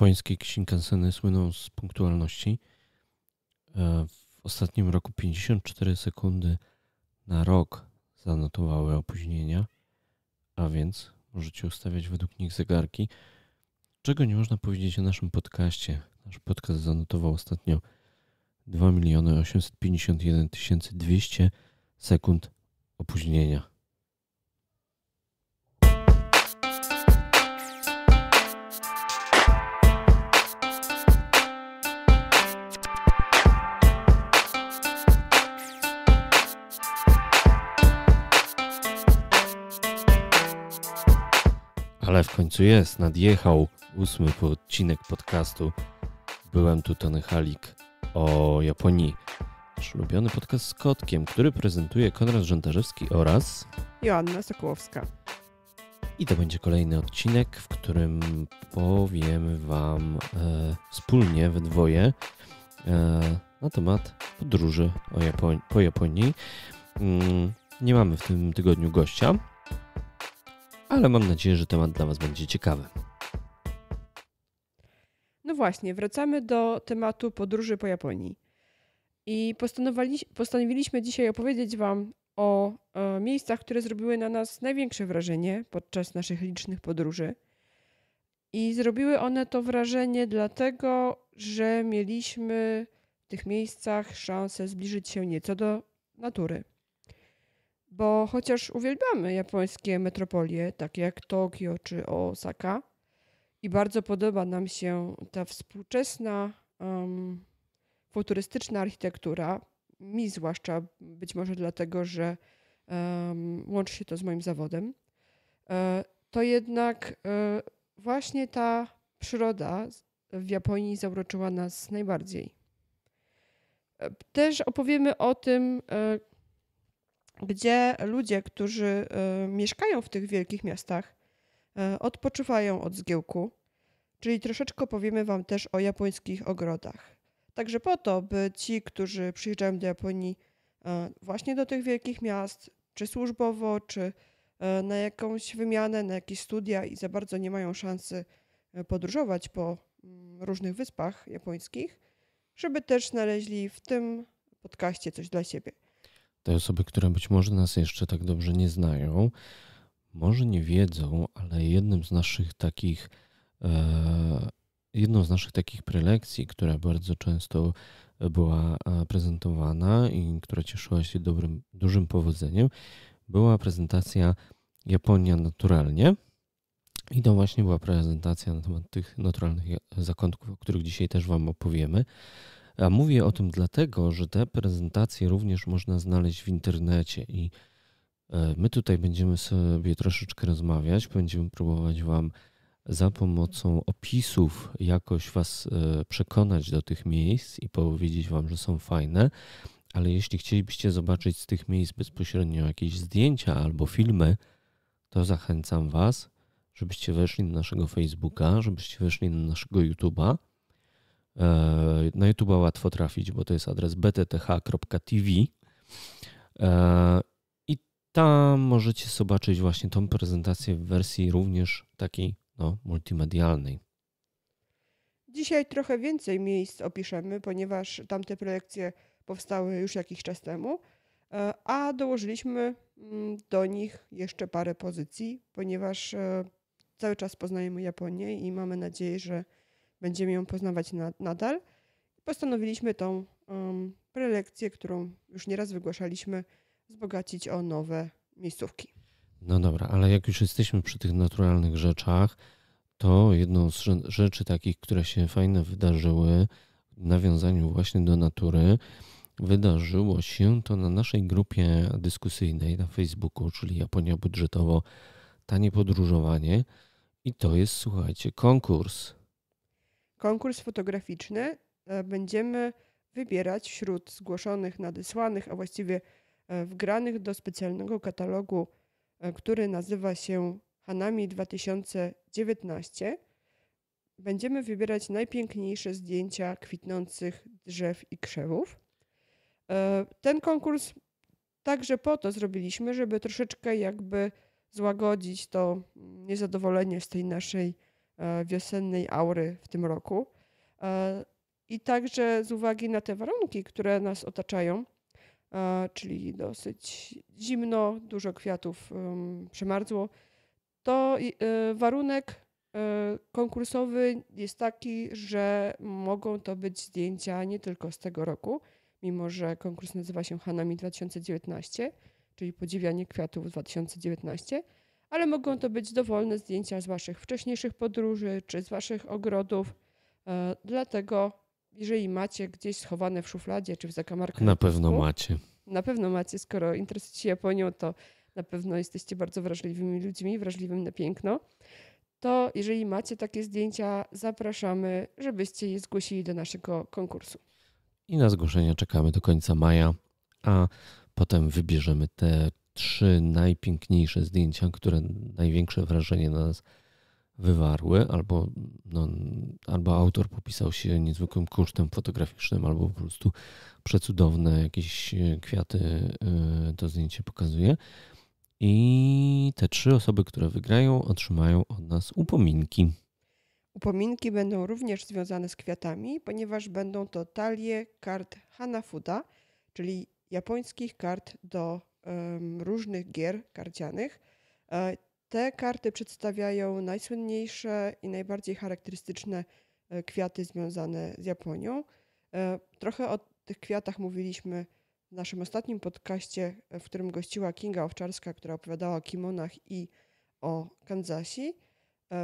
japońskie Shinkanseny słyną z punktualności. E, w ostatnim roku 54 sekundy na rok zanotowały opóźnienia, a więc możecie ustawiać według nich zegarki. Czego nie można powiedzieć o naszym podcaście? Nasz podcast zanotował ostatnio 2 851 200 sekund opóźnienia. Ale w końcu jest, nadjechał ósmy odcinek podcastu. Byłem tu Tony Halik o Japonii. Nasz ulubiony podcast z Kotkiem, który prezentuje Konrad Żantarzewski oraz Joanna Sokołowska. I to będzie kolejny odcinek, w którym powiem Wam e, wspólnie, we dwoje, e, na temat podróży po Japonii. Mm, nie mamy w tym tygodniu gościa, ale mam nadzieję, że temat dla Was będzie ciekawy. No właśnie, wracamy do tematu podróży po Japonii. I postanowiliśmy dzisiaj opowiedzieć Wam o e, miejscach, które zrobiły na nas największe wrażenie podczas naszych licznych podróży. I zrobiły one to wrażenie dlatego, że mieliśmy w tych miejscach szansę zbliżyć się nieco do natury. Bo chociaż uwielbiamy japońskie metropolie, takie jak Tokio czy Osaka, i bardzo podoba nam się ta współczesna, um, futurystyczna architektura, mi zwłaszcza, być może dlatego, że um, łączy się to z moim zawodem, e, to jednak e, właśnie ta przyroda w Japonii zauroczyła nas najbardziej. E, też opowiemy o tym, e, gdzie ludzie, którzy y, mieszkają w tych wielkich miastach, y, odpoczywają od zgiełku, czyli troszeczkę powiemy Wam też o japońskich ogrodach. Także po to, by ci, którzy przyjeżdżają do Japonii y, właśnie do tych wielkich miast, czy służbowo, czy na jakąś wymianę, na jakieś studia i za bardzo nie mają szansy podróżować po mm, różnych wyspach japońskich, żeby też znaleźli w tym podcaście coś dla siebie. Te osoby, które być może nas jeszcze tak dobrze nie znają, może nie wiedzą, ale jednym z naszych takich, e, jedną z naszych takich prelekcji, która bardzo często była e, prezentowana i która cieszyła się dobrym, dużym powodzeniem, była prezentacja Japonia naturalnie. I to właśnie była prezentacja na temat tych naturalnych zakątków, o których dzisiaj też Wam opowiemy. A mówię o tym dlatego, że te prezentacje również można znaleźć w internecie i e, my tutaj będziemy sobie troszeczkę rozmawiać, będziemy próbować Wam za pomocą opisów jakoś Was e, przekonać do tych miejsc i powiedzieć Wam, że są fajne. Ale jeśli chcielibyście zobaczyć z tych miejsc bezpośrednio jakieś zdjęcia albo filmy, to zachęcam Was, żebyście weszli na naszego Facebooka, żebyście weszli na naszego YouTube'a E, na YouTube łatwo trafić, bo to jest adres btth.tv. E, I tam możecie zobaczyć właśnie tą prezentację w wersji również takiej no, multimedialnej. Dzisiaj trochę więcej miejsc opiszemy, ponieważ tamte projekcje powstały już jakiś czas temu, e, a dołożyliśmy mm, do nich jeszcze parę pozycji, ponieważ cały czas poznajemy Japonię i mamy nadzieję, że będziemy ją poznawać na, nadal. Postanowiliśmy tą um, prelekcję, którą już nieraz wygłaszaliśmy, wzbogacić o nowe miejscówki. No dobra, ale jak już jesteśmy przy tych naturalnych rzeczach, to jedną z rzeczy takich, które się fajne wydarzyły w nawiązaniu właśnie do natury, wydarzyło się to na naszej grupie dyskusyjnej na Facebooku, czyli Japonia budżetowo tanie podróżowanie i to jest słuchajcie konkurs konkurs fotograficzny. E, będziemy wybierać wśród zgłoszonych, nadesłanych, a właściwie e, wgranych do specjalnego katalogu, e, który nazywa się Hanami 2019. Będziemy wybierać najpiękniejsze zdjęcia kwitnących drzew i krzewów. Ten konkurs także po to zrobiliśmy, żeby troszeczkę jakby złagodzić to mm, niezadowolenie z tej naszej E, wiosennej aury w tym roku. E, I także z uwagi na te warunki, które nas otaczają, e, czyli dosyć zimno, dużo kwiatów przemarzło, to warunek konkursowy jest taki, że mogą to być zdjęcia nie tylko z tego roku, mimo że konkurs nazywa się Hanami 2019, czyli podziwianie kwiatów 2019 ale mogą to być dowolne zdjęcia z Waszych wcześniejszych podróży czy z Waszych ogrodów. E, dlatego, jeżeli macie gdzieś schowane w szufladzie czy w zakamarkach. Na pewno macie. Na pewno macie, skoro interesujecie się Japonią, to na pewno jesteście bardzo wrażliwymi ludźmi, wrażliwym na piękno. To jeżeli macie takie zdjęcia, zapraszamy, żebyście je zgłosili do naszego konkursu. I na zgłoszenia czekamy do końca maja, a potem wybierzemy te trzy najpiękniejsze zdjęcia, które największe wrażenie na nas wywarły, albo, no, albo autor popisał się niezwykłym kunsztem fotograficznym, albo po prostu przecudowne jakieś e, kwiaty e, to zdjęcie pokazuje. I te trzy osoby, które wygrają, otrzymają od nas upominki. Upominki będą również związane z kwiatami, ponieważ będą to talie kart Hanafuda, czyli japońskich kart do różnych gier karcianych. E, te karty przedstawiają najsłynniejsze i najbardziej charakterystyczne e, kwiaty związane z Japonią. E, trochę o tych kwiatach mówiliśmy w naszym ostatnim podcaście, w którym gościła Kinga Owczarska, która opowiadała o kimonach i o kanzasi,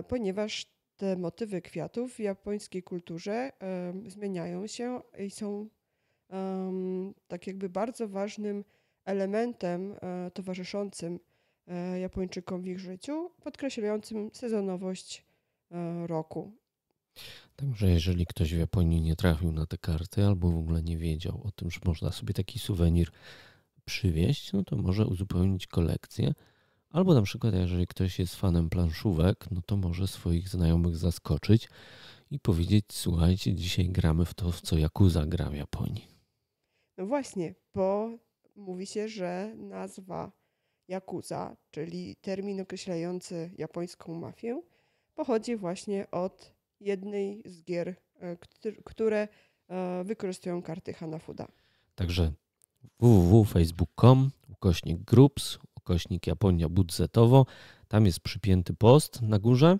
ponieważ te motywy kwiatów w japońskiej kulturze zmieniają się i są tak jakby bardzo ważnym elementem e, towarzyszącym e, Japończykom w ich życiu, podkreślającym sezonowość e, roku. Także jeżeli ktoś w Japonii nie trafił na te karty albo w ogóle nie wiedział o tym, że można sobie taki suwenir przywieźć, no to może uzupełnić kolekcję. Albo na przykład, jeżeli ktoś jest fanem planszówek, no to może swoich znajomych zaskoczyć i powiedzieć: Słuchajcie, dzisiaj gramy w to, w co Jakuza gra w Japonii. No właśnie, bo mówi się, że nazwa Yakuza, czyli termin określający japońską mafię, pochodzi właśnie od jednej z gier, e, które e, wykorzystują karty Hanafuda. Także www.facebook.com ukośnik groups, ukośnik Japonia budżetowo. Tam jest przypięty post na górze.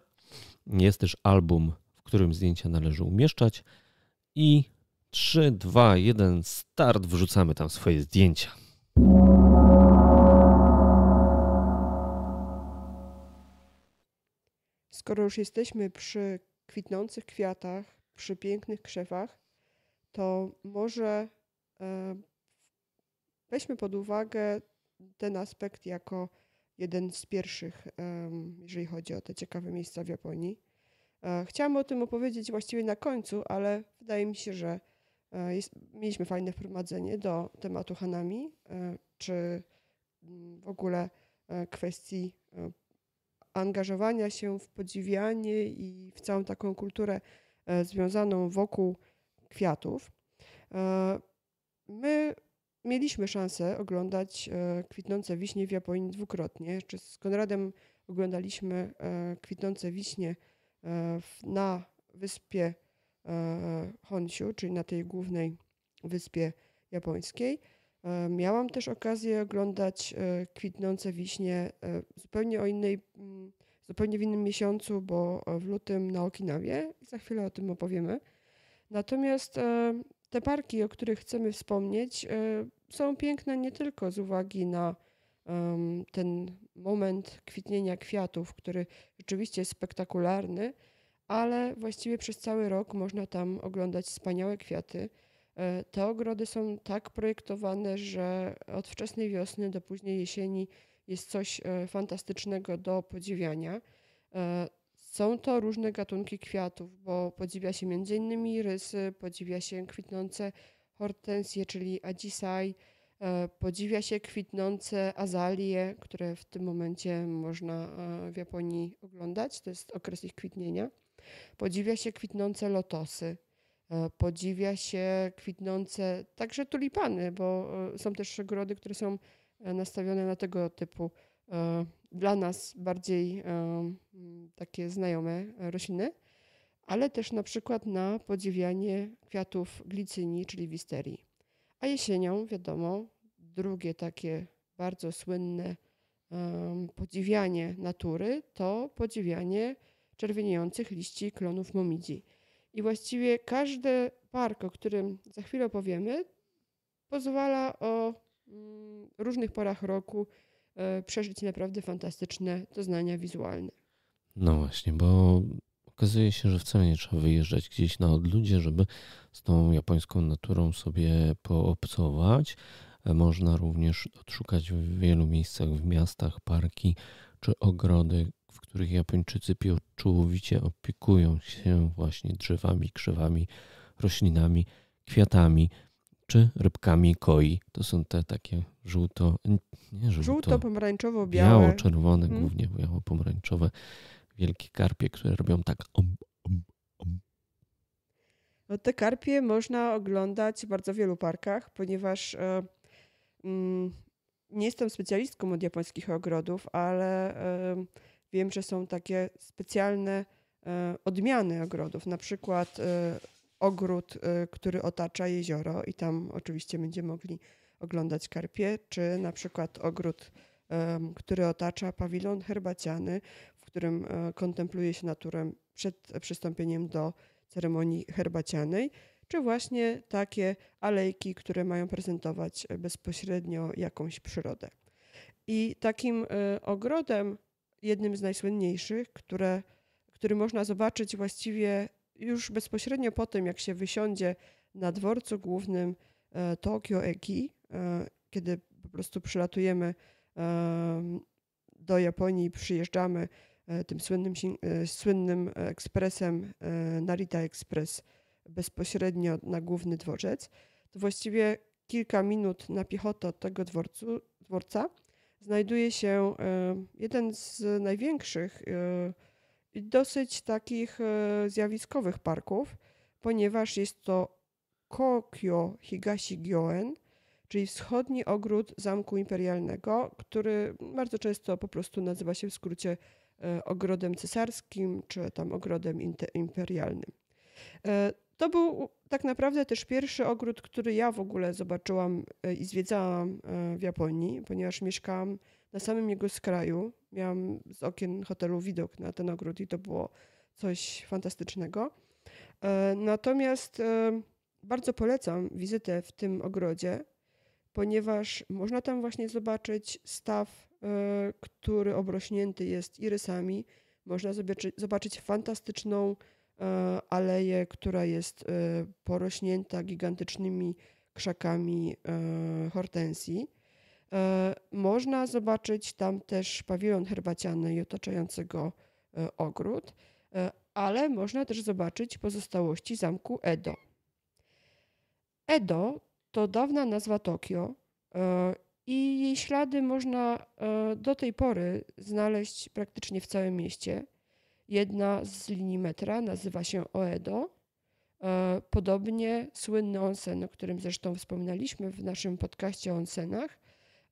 Jest też album, w którym zdjęcia należy umieszczać. I 3, 2, 1, start. Wrzucamy tam swoje zdjęcia. Skoro już jesteśmy przy kwitnących kwiatach, przy pięknych krzewach, to może e, weźmy pod uwagę ten aspekt jako jeden z pierwszych, e, jeżeli chodzi o te ciekawe miejsca w Japonii. E, chciałam o tym opowiedzieć właściwie na końcu, ale wydaje mi się, że E, jest, mieliśmy fajne wprowadzenie do tematu Hanami, e, czy mm, w ogóle e, kwestii angażowania się w podziwianie i w całą taką kulturę związaną wokół kwiatów. My mieliśmy szansę oglądać kwitnące wiśnie w Japonii dwukrotnie. z Konradem oglądaliśmy kwitnące wiśnie na wyspie E, Honshu, czyli na tej głównej wyspie japońskiej. E, miałam też okazję oglądać e, kwitnące wiśnie zupełnie o innej, mm, zupełnie w innym miesiącu, bo w lutym na Okinawie i za chwilę o tym opowiemy. Natomiast te parki, o których chcemy wspomnieć, są piękne nie tylko z uwagi na ten moment kwitnienia kwiatów, który rzeczywiście jest spektakularny, ale właściwie przez cały rok można tam oglądać wspaniałe kwiaty. E, te ogrody są tak projektowane, że od wczesnej wiosny do późnej jesieni jest coś e, fantastycznego do podziwiania. E, są to różne gatunki kwiatów, bo podziwia się m.in. rysy, podziwia się kwitnące hortensje, czyli adzisaj, podziwia się kwitnące azalie, które w tym momencie można w Japonii oglądać. To jest okres ich kwitnienia. Podziwia się kwitnące lotosy, e, podziwia się kwitnące także tulipany, bo e, są też ogrody, które są e, nastawione na tego typu dla nas bardziej mm, takie znajome rośliny, ale też na przykład na podziwianie kwiatów glicyni, czyli wisterii. A jesienią, wiadomo, drugie takie bardzo słynne podziwianie natury to podziwianie czerwieniejących liści klonów momidzi. I właściwie każdy park, o którym za chwilę opowiemy, pozwala o mm, różnych porach roku e, przeżyć naprawdę fantastyczne doznania wizualne. No właśnie, bo okazuje się, że wcale nie trzeba wyjeżdżać gdzieś na odludzie, żeby z tą japońską naturą sobie poobcować. E, można również odszukać w wielu miejscach, w miastach, parki czy ogrody, w których Japończycy pieczołowicie opiekują się właśnie drzewami, krzewami, roślinami, kwiatami czy rybkami koi. To są te takie żółto, nie żółto, żółto pomarańczowo białe, biało czerwone hmm. głównie biało pomarańczowe wielkie karpie, które robią tak om, om, om. No te karpie można oglądać w bardzo wielu parkach, ponieważ e, mm, nie jestem specjalistką od japońskich ogrodów, ale y, Wiem, że są takie specjalne e, odmiany ogrodów, na przykład e, ogród, e, który otacza jezioro i tam oczywiście będziemy mogli oglądać karpie, czy na przykład ogród, który otacza pawilon herbaciany, w którym kontempluje się naturę przed przystąpieniem do ceremonii herbacianej, czy właśnie takie alejki, które mają prezentować bezpośrednio jakąś przyrodę. I takim ogrodem jednym z najsłynniejszych, które, który można zobaczyć właściwie już bezpośrednio po tym, jak się wysiądzie na dworcu głównym e, Tokio Eki, e, kiedy po prostu przylatujemy do Japonii, przyjeżdżamy e, tym słynnym, słynnym ekspresem Narita Express bezpośrednio na główny dworzec, to właściwie kilka minut na piechotę od tego dworcu, dworca znajduje się e, jeden z największych e, i dosyć takich e, zjawiskowych parków, ponieważ jest to Kokyo Higashi Gyoen, czyli wschodni ogród Zamku Imperialnego, który bardzo często po prostu nazywa się w skrócie ogrodem cesarskim czy tam ogrodem imperialnym. To był tak naprawdę też pierwszy ogród, który ja w ogóle zobaczyłam e, i zwiedzałam e, w Japonii, ponieważ mieszkałam na samym jego skraju. Miałam z okien hotelu widok na ten ogród i to było coś fantastycznego. E, natomiast bardzo polecam wizytę w tym ogrodzie, ponieważ można tam właśnie zobaczyć staw, który obrośnięty jest irysami. Można zobaczyć fantastyczną E, aleję, która jest e, porośnięta gigantycznymi krzakami e, hortensji. Można zobaczyć tam też pawilon herbaciany i otaczającego ogród, ale można też zobaczyć pozostałości zamku Edo. Edo to dawna nazwa Tokio i jej ślady można do tej pory znaleźć praktycznie w całym mieście. Jedna z linii metra nazywa się Oedo. E, podobnie słynny onsen, o którym zresztą wspominaliśmy w naszym podcaście o onsenach,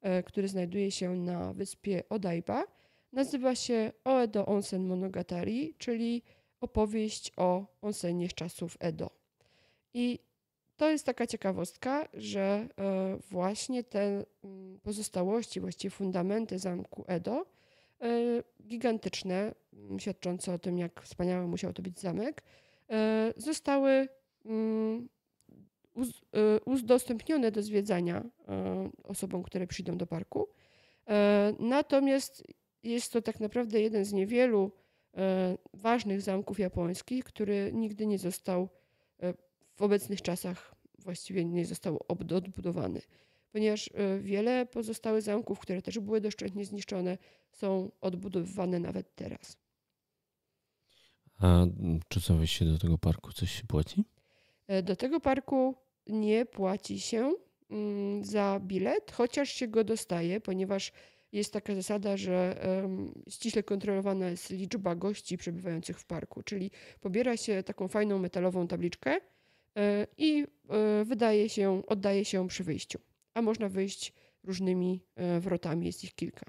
e, który znajduje się na wyspie Odaiba, nazywa się Oedo Onsen Monogatari, czyli opowieść o onsenie z czasów Edo. I to jest taka ciekawostka, że e, właśnie te mm, pozostałości, właściwie fundamenty zamku Edo, E, gigantyczne, mm, świadczące o tym, jak wspaniały musiał to być zamek, e, zostały mm, e, udostępnione do zwiedzania osobom, które przyjdą do parku. Natomiast jest to tak naprawdę jeden z niewielu ważnych zamków japońskich, który nigdy nie został w obecnych czasach właściwie nie został odbudowany ponieważ y, wiele pozostałych zamków, które też były doszczętnie zniszczone, są odbudowywane nawet teraz. A mm, czy co się do tego parku coś się płaci? E, do tego parku nie płaci się mm, za bilet, chociaż się go dostaje, ponieważ jest taka zasada, że ściśle kontrolowana jest liczba gości przebywających w parku, czyli pobiera się taką fajną metalową tabliczkę e, i e, wydaje się, oddaje się przy wyjściu a można wyjść różnymi e, wrotami, jest ich kilka.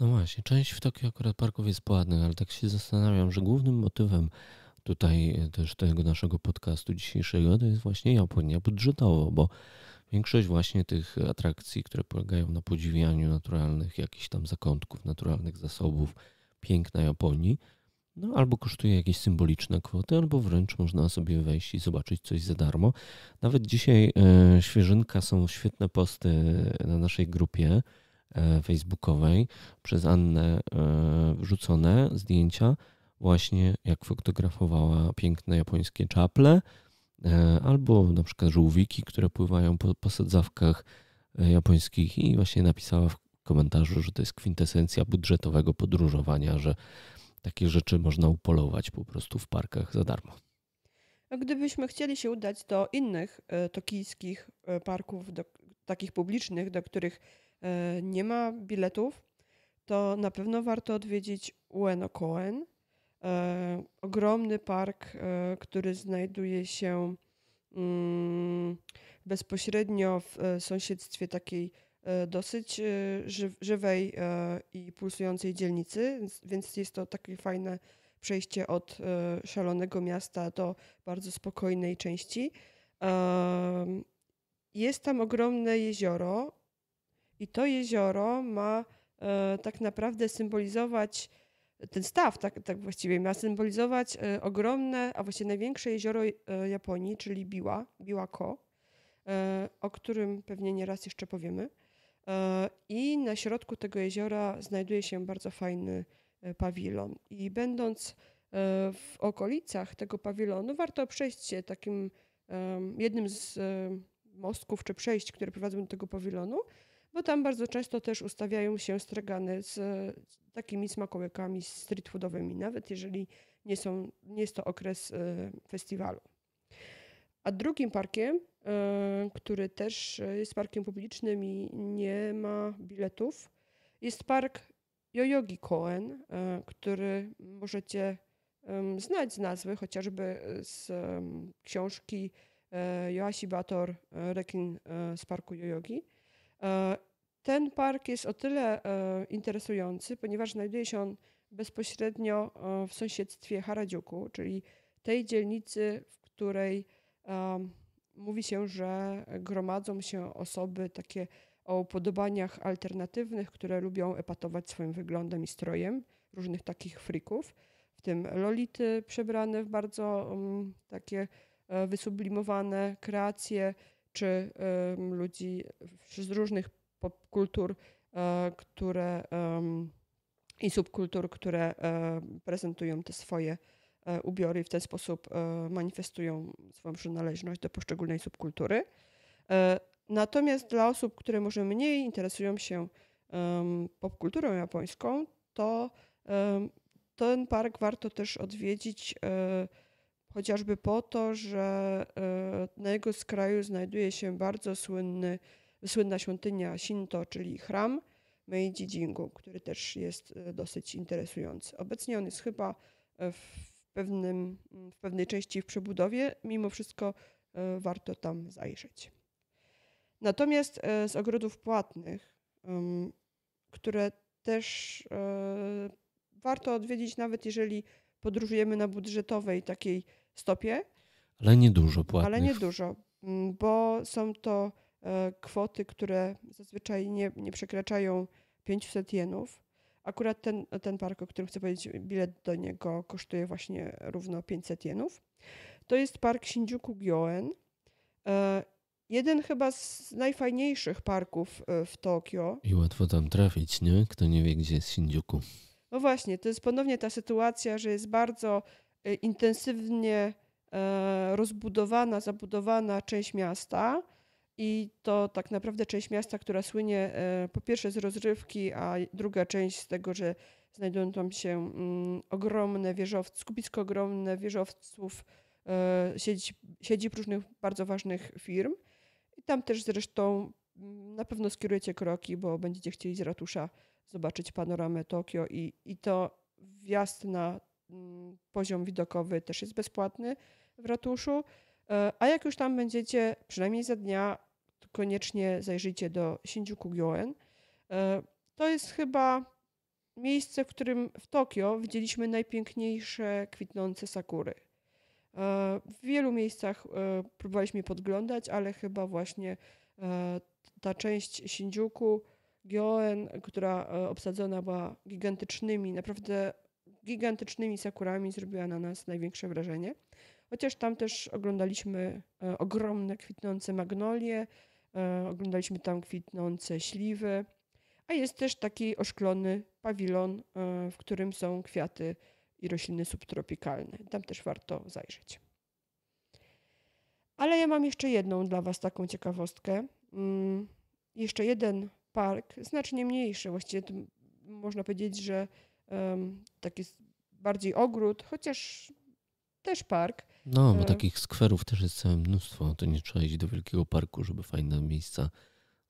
No właśnie, część w Tokio akurat parków jest płatnych, ale tak się zastanawiam, że głównym motywem tutaj e, też tego naszego podcastu dzisiejszego to jest właśnie Japonia budżetowo, bo większość właśnie tych atrakcji, które polegają na podziwianiu naturalnych jakichś tam zakątków, naturalnych zasobów piękna Japonii, no, albo kosztuje jakieś symboliczne kwoty, albo wręcz można sobie wejść i zobaczyć coś za darmo. Nawet dzisiaj e, świeżynka są świetne posty e, na naszej grupie e, facebookowej przez Annę e, wrzucone zdjęcia właśnie jak fotografowała piękne japońskie czaple e, albo na przykład żółwiki, które pływają po, po sadzawkach e, japońskich i właśnie napisała w komentarzu, że to jest kwintesencja budżetowego podróżowania, że takie rzeczy można upolować po prostu w parkach za darmo. Gdybyśmy chcieli się udać do innych e, tokijskich e, parków, do, takich publicznych, do których e, nie ma biletów, to na pewno warto odwiedzić Ueno Koen. Ogromny park, który znajduje się mm, bezpośrednio w sąsiedztwie takiej E, dosyć e, żywej e, i pulsującej dzielnicy, więc jest to takie fajne przejście od szalonego miasta do bardzo spokojnej części. Jest tam ogromne jezioro i to jezioro ma tak naprawdę symbolizować ten staw, tak, tak właściwie, ma symbolizować ogromne, a właściwie największe jezioro Japonii, czyli Biła, Biłako, o którym pewnie nieraz jeszcze powiemy. E, I na środku tego jeziora znajduje się bardzo fajny e, pawilon. I będąc e, w okolicach tego pawilonu, warto przejść się takim jednym z mostków czy przejść, które prowadzą do tego pawilonu, bo tam bardzo często też ustawiają się stregany z takimi smakołykami street foodowymi, nawet jeżeli nie, są, nie jest to okres festiwalu. A drugim parkiem, e, który też e, jest parkiem publicznym i nie ma biletów, jest park Yoyogi Koen, e, który możecie znać z nazwy, chociażby z książki Joasi Bator Rekin z parku Yoyogi. Ten park jest o tyle interesujący, ponieważ znajduje się on bezpośrednio w sąsiedztwie Haradziuku, czyli tej dzielnicy, w której mówi się, że gromadzą się osoby takie o podobaniach alternatywnych, które lubią epatować swoim wyglądem i strojem, różnych takich frików, w tym lolity przebrane w bardzo um, takie um, wysublimowane kreacje, czy um, ludzi z różnych popkultur, e, które i subkultur, które e, prezentują te swoje E, ubiory i w ten sposób e, manifestują swoją przynależność do poszczególnej subkultury. E, natomiast dla osób, które może mniej interesują się popkulturą japońską, to ten park warto też odwiedzić chociażby po to, że na jego skraju znajduje się bardzo słynny, słynna świątynia Shinto, czyli chram Meiji Jingu, który też jest dosyć interesujący. Obecnie on jest chyba w pewnym, mm, w pewnej części w przebudowie, mimo wszystko e, warto tam zajrzeć. Natomiast e, z ogrodów płatnych, które też e, warto odwiedzić, nawet jeżeli podróżujemy na budżetowej takiej stopie. Ale niedużo płatnych. Ale dużo, bo są to kwoty, które zazwyczaj nie, nie przekraczają 500 jenów. Akurat ten, ten park, o którym chcę powiedzieć, bilet do niego kosztuje właśnie równo 500 jenów. To jest park Shinjuku Gyoen. E, jeden chyba z najfajniejszych parków e, w Tokio. I łatwo tam trafić, nie? Kto nie wie, gdzie jest Shinjuku. No właśnie, to jest ponownie ta sytuacja, że jest bardzo e, intensywnie rozbudowana, zabudowana część miasta i to tak naprawdę część miasta, która słynie e, po pierwsze z rozrywki, a druga część z tego, że znajdują tam się mm, ogromne wieżowce, skupisko ogromne wieżowców, e, siedzi, siedzi różnych bardzo ważnych firm. I tam też zresztą mm, na pewno skierujecie kroki, bo będziecie chcieli z ratusza zobaczyć panoramę Tokio i, i to wjazd na mm, poziom widokowy też jest bezpłatny w ratuszu. E, a jak już tam będziecie, przynajmniej za dnia, koniecznie zajrzyjcie do Shinjuku Gyoen. E, to jest chyba miejsce, w którym w Tokio widzieliśmy najpiękniejsze kwitnące sakury. E, w wielu miejscach próbowaliśmy podglądać, ale chyba właśnie ta część Shinjuku, Gyoen, która obsadzona była gigantycznymi, naprawdę gigantycznymi sakurami, zrobiła na nas największe wrażenie. Chociaż tam też oglądaliśmy e, ogromne kwitnące magnolie, e, oglądaliśmy tam kwitnące śliwy, a jest też taki oszklony pawilon, e, w którym są kwiaty i rośliny subtropikalne. Tam też warto zajrzeć. Ale ja mam jeszcze jedną dla Was taką ciekawostkę. Mm, jeszcze jeden park, znacznie mniejszy, właściwie można powiedzieć, że taki bardziej ogród, chociaż też park. No, bo mhm. takich skwerów też jest całe mnóstwo. To nie trzeba iść do wielkiego parku, żeby fajne miejsca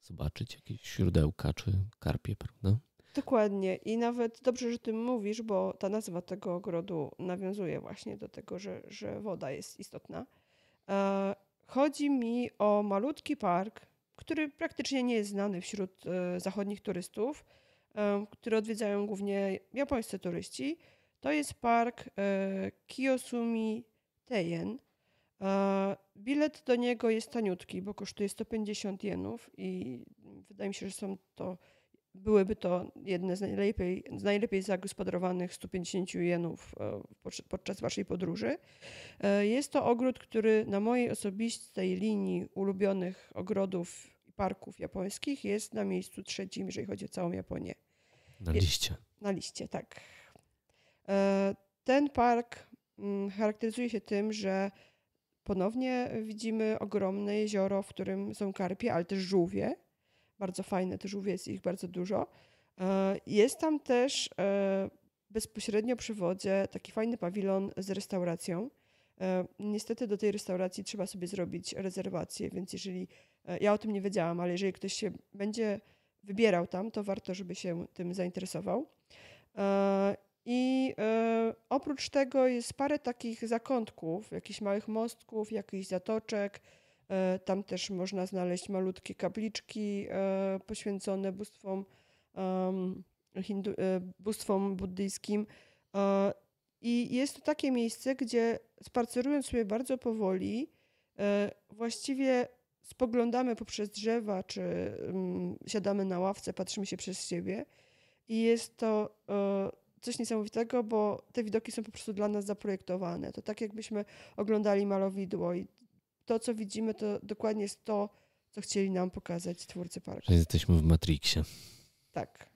zobaczyć, jakieś śródełka czy karpie, prawda? Dokładnie. I nawet dobrze, że tym mówisz, bo ta nazwa tego ogrodu nawiązuje właśnie do tego, że, że woda jest istotna. E, chodzi mi o malutki park, który praktycznie nie jest znany wśród e, zachodnich turystów, e, który odwiedzają głównie japońscy turyści. To jest park Kiyosumi Tejen. A e, bilet do niego jest taniutki, bo kosztuje 150 jenów i wydaje mi się, że są to, byłyby to jedne z najlepiej, z najlepiej zagospodarowanych 150 jenów e, podczas waszej podróży. E, jest to ogród, który na mojej osobistej linii ulubionych ogrodów i parków japońskich jest na miejscu trzecim, jeżeli chodzi o całą Japonię. Na liście. Na liście, tak. Ten park Mm, charakteryzuje się tym, że ponownie widzimy ogromne jezioro, w którym są karpie, ale też żółwie. Bardzo fajne te żółwie, jest ich bardzo dużo. E, jest tam też e, bezpośrednio przy wodzie taki fajny pawilon z restauracją. E, niestety do tej restauracji trzeba sobie zrobić rezerwację, więc jeżeli ja o tym nie wiedziałam, ale jeżeli ktoś się będzie wybierał tam, to warto, żeby się tym zainteresował. I e, oprócz tego jest parę takich zakątków, jakichś małych mostków, jakichś zatoczek. E, tam też można znaleźć malutkie kapliczki e, poświęcone bóstwom, hindu, bóstwom buddyjskim. I jest to takie miejsce, gdzie spacerując sobie bardzo powoli, właściwie spoglądamy poprzez drzewa, czy mm, siadamy na ławce, patrzymy się przez siebie. I jest to coś niesamowitego, bo te widoki są po prostu dla nas zaprojektowane. To tak jakbyśmy oglądali malowidło i to, co widzimy, to dokładnie jest to, co chcieli nam pokazać twórcy parku. jesteśmy w Matrixie. Tak.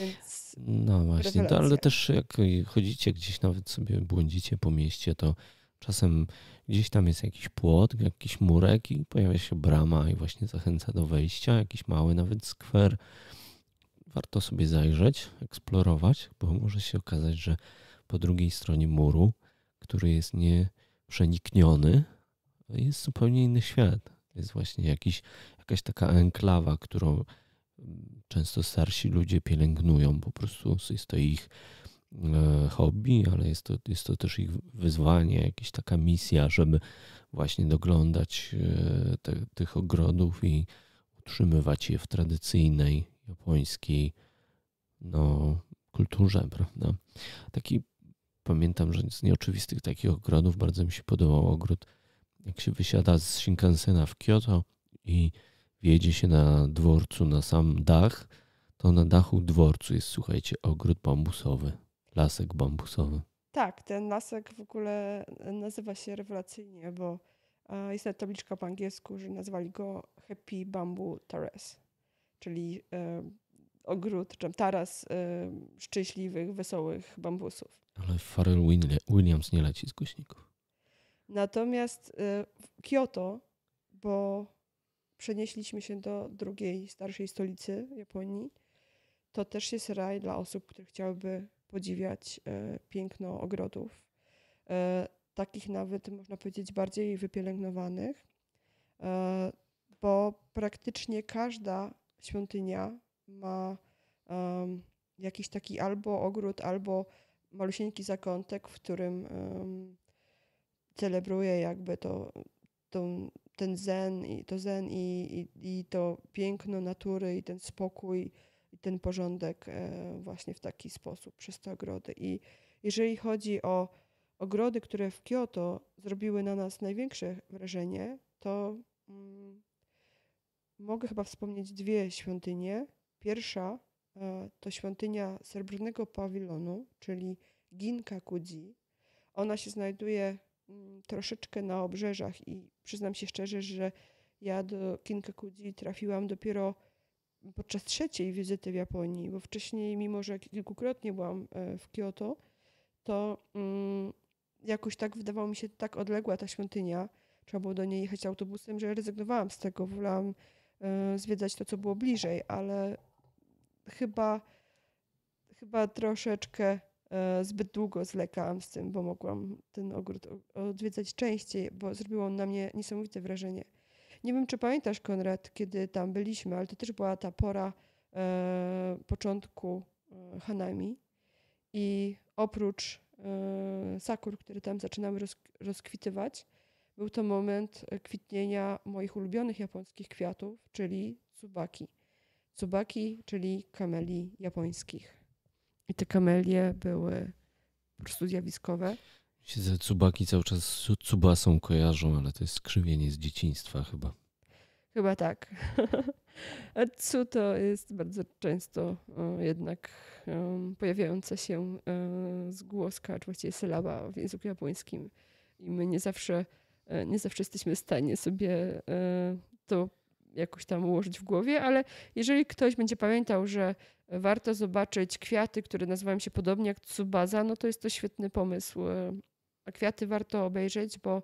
Więc no właśnie, To, ale też jak chodzicie gdzieś, nawet sobie błądzicie po mieście, to czasem gdzieś tam jest jakiś płot, jakiś murek i pojawia się brama i właśnie zachęca do wejścia, jakiś mały nawet skwer warto sobie zajrzeć, eksplorować, bo może się okazać, że po drugiej stronie muru, który jest nieprzenikniony, jest zupełnie inny świat. Jest właśnie jakiś, jakaś taka enklawa, którą mm, często starsi ludzie pielęgnują. Po prostu jest to ich e, hobby, ale jest to, jest to też ich wyzwanie, jakaś taka misja, żeby właśnie doglądać e, te, tych ogrodów i utrzymywać je w tradycyjnej japońskiej no, kulturze, prawda? Taki pamiętam, że z nieoczywistych takich ogrodów bardzo mi się podobał ogród. Jak się wysiada z Shinkansena w Kyoto i wjedzie się na dworcu, na sam dach, to na dachu dworcu jest, słuchajcie, ogród bambusowy, lasek bambusowy. Tak, ten lasek w ogóle nazywa się rewelacyjnie, bo e, jest nawet tabliczka po angielsku, że nazwali go Happy Bamboo Terrace czyli e, ogród, czy taras e, szczęśliwych, wesołych bambusów. Ale Farrell Williams nie leci z głośników. Natomiast e, Kyoto, bo przenieśliśmy się do drugiej starszej stolicy Japonii, to też jest raj dla osób, które chciałyby podziwiać piękno ogrodów. Takich nawet można powiedzieć bardziej wypielęgnowanych, bo praktycznie każda świątynia ma um, jakiś taki albo ogród, albo malusieńki zakątek, w którym um, celebruje jakby to, to, ten zen i to zen i, i, i to piękno natury i ten spokój i ten porządek e, właśnie w taki sposób przez te ogrody. I jeżeli chodzi o ogrody, które w Kyoto zrobiły na nas największe wrażenie, to mm, mogę chyba wspomnieć dwie świątynie. Pierwsza e, to świątynia srebrnego pawilonu, czyli Ginkakuji. Ona się znajduje mm, troszeczkę na obrzeżach i przyznam się szczerze, że ja do Kinkakuji trafiłam dopiero podczas trzeciej wizyty w Japonii, bo wcześniej, mimo że kilkukrotnie byłam e, w Kyoto, to mm, jakoś tak wydawało mi się tak odległa ta świątynia, trzeba było do niej jechać autobusem, że rezygnowałam z tego, wolałam E, zwiedzać to, co było bliżej, ale chyba, chyba troszeczkę e, zbyt długo zlekałam z tym, bo mogłam ten ogród odwiedzać częściej, bo zrobiło on na mnie niesamowite wrażenie. Nie wiem, czy pamiętasz, Konrad, kiedy tam byliśmy, ale to też była ta pora e, początku e, Hanami i oprócz e, sakur, które tam zaczynały rozk rozkwitywać, był to moment e, kwitnienia moich ulubionych japońskich kwiatów, czyli tsubaki. Tsubaki, czyli kameli japońskich. I te kamelie były po prostu zjawiskowe. Się te tsubaki cały czas z tsubasą kojarzą, ale to jest skrzywienie z dzieciństwa chyba. Chyba tak. A tsu to jest bardzo często jednak pojawiająca się e, zgłoska, czy właściwie sylaba w języku japońskim. I my nie zawsze E, nie zawsze jesteśmy w stanie sobie e, to jakoś tam ułożyć w głowie, ale jeżeli ktoś będzie pamiętał, że warto zobaczyć kwiaty, które nazywają się podobnie jak Tsubaza, no to jest to świetny pomysł. E, a kwiaty warto obejrzeć, bo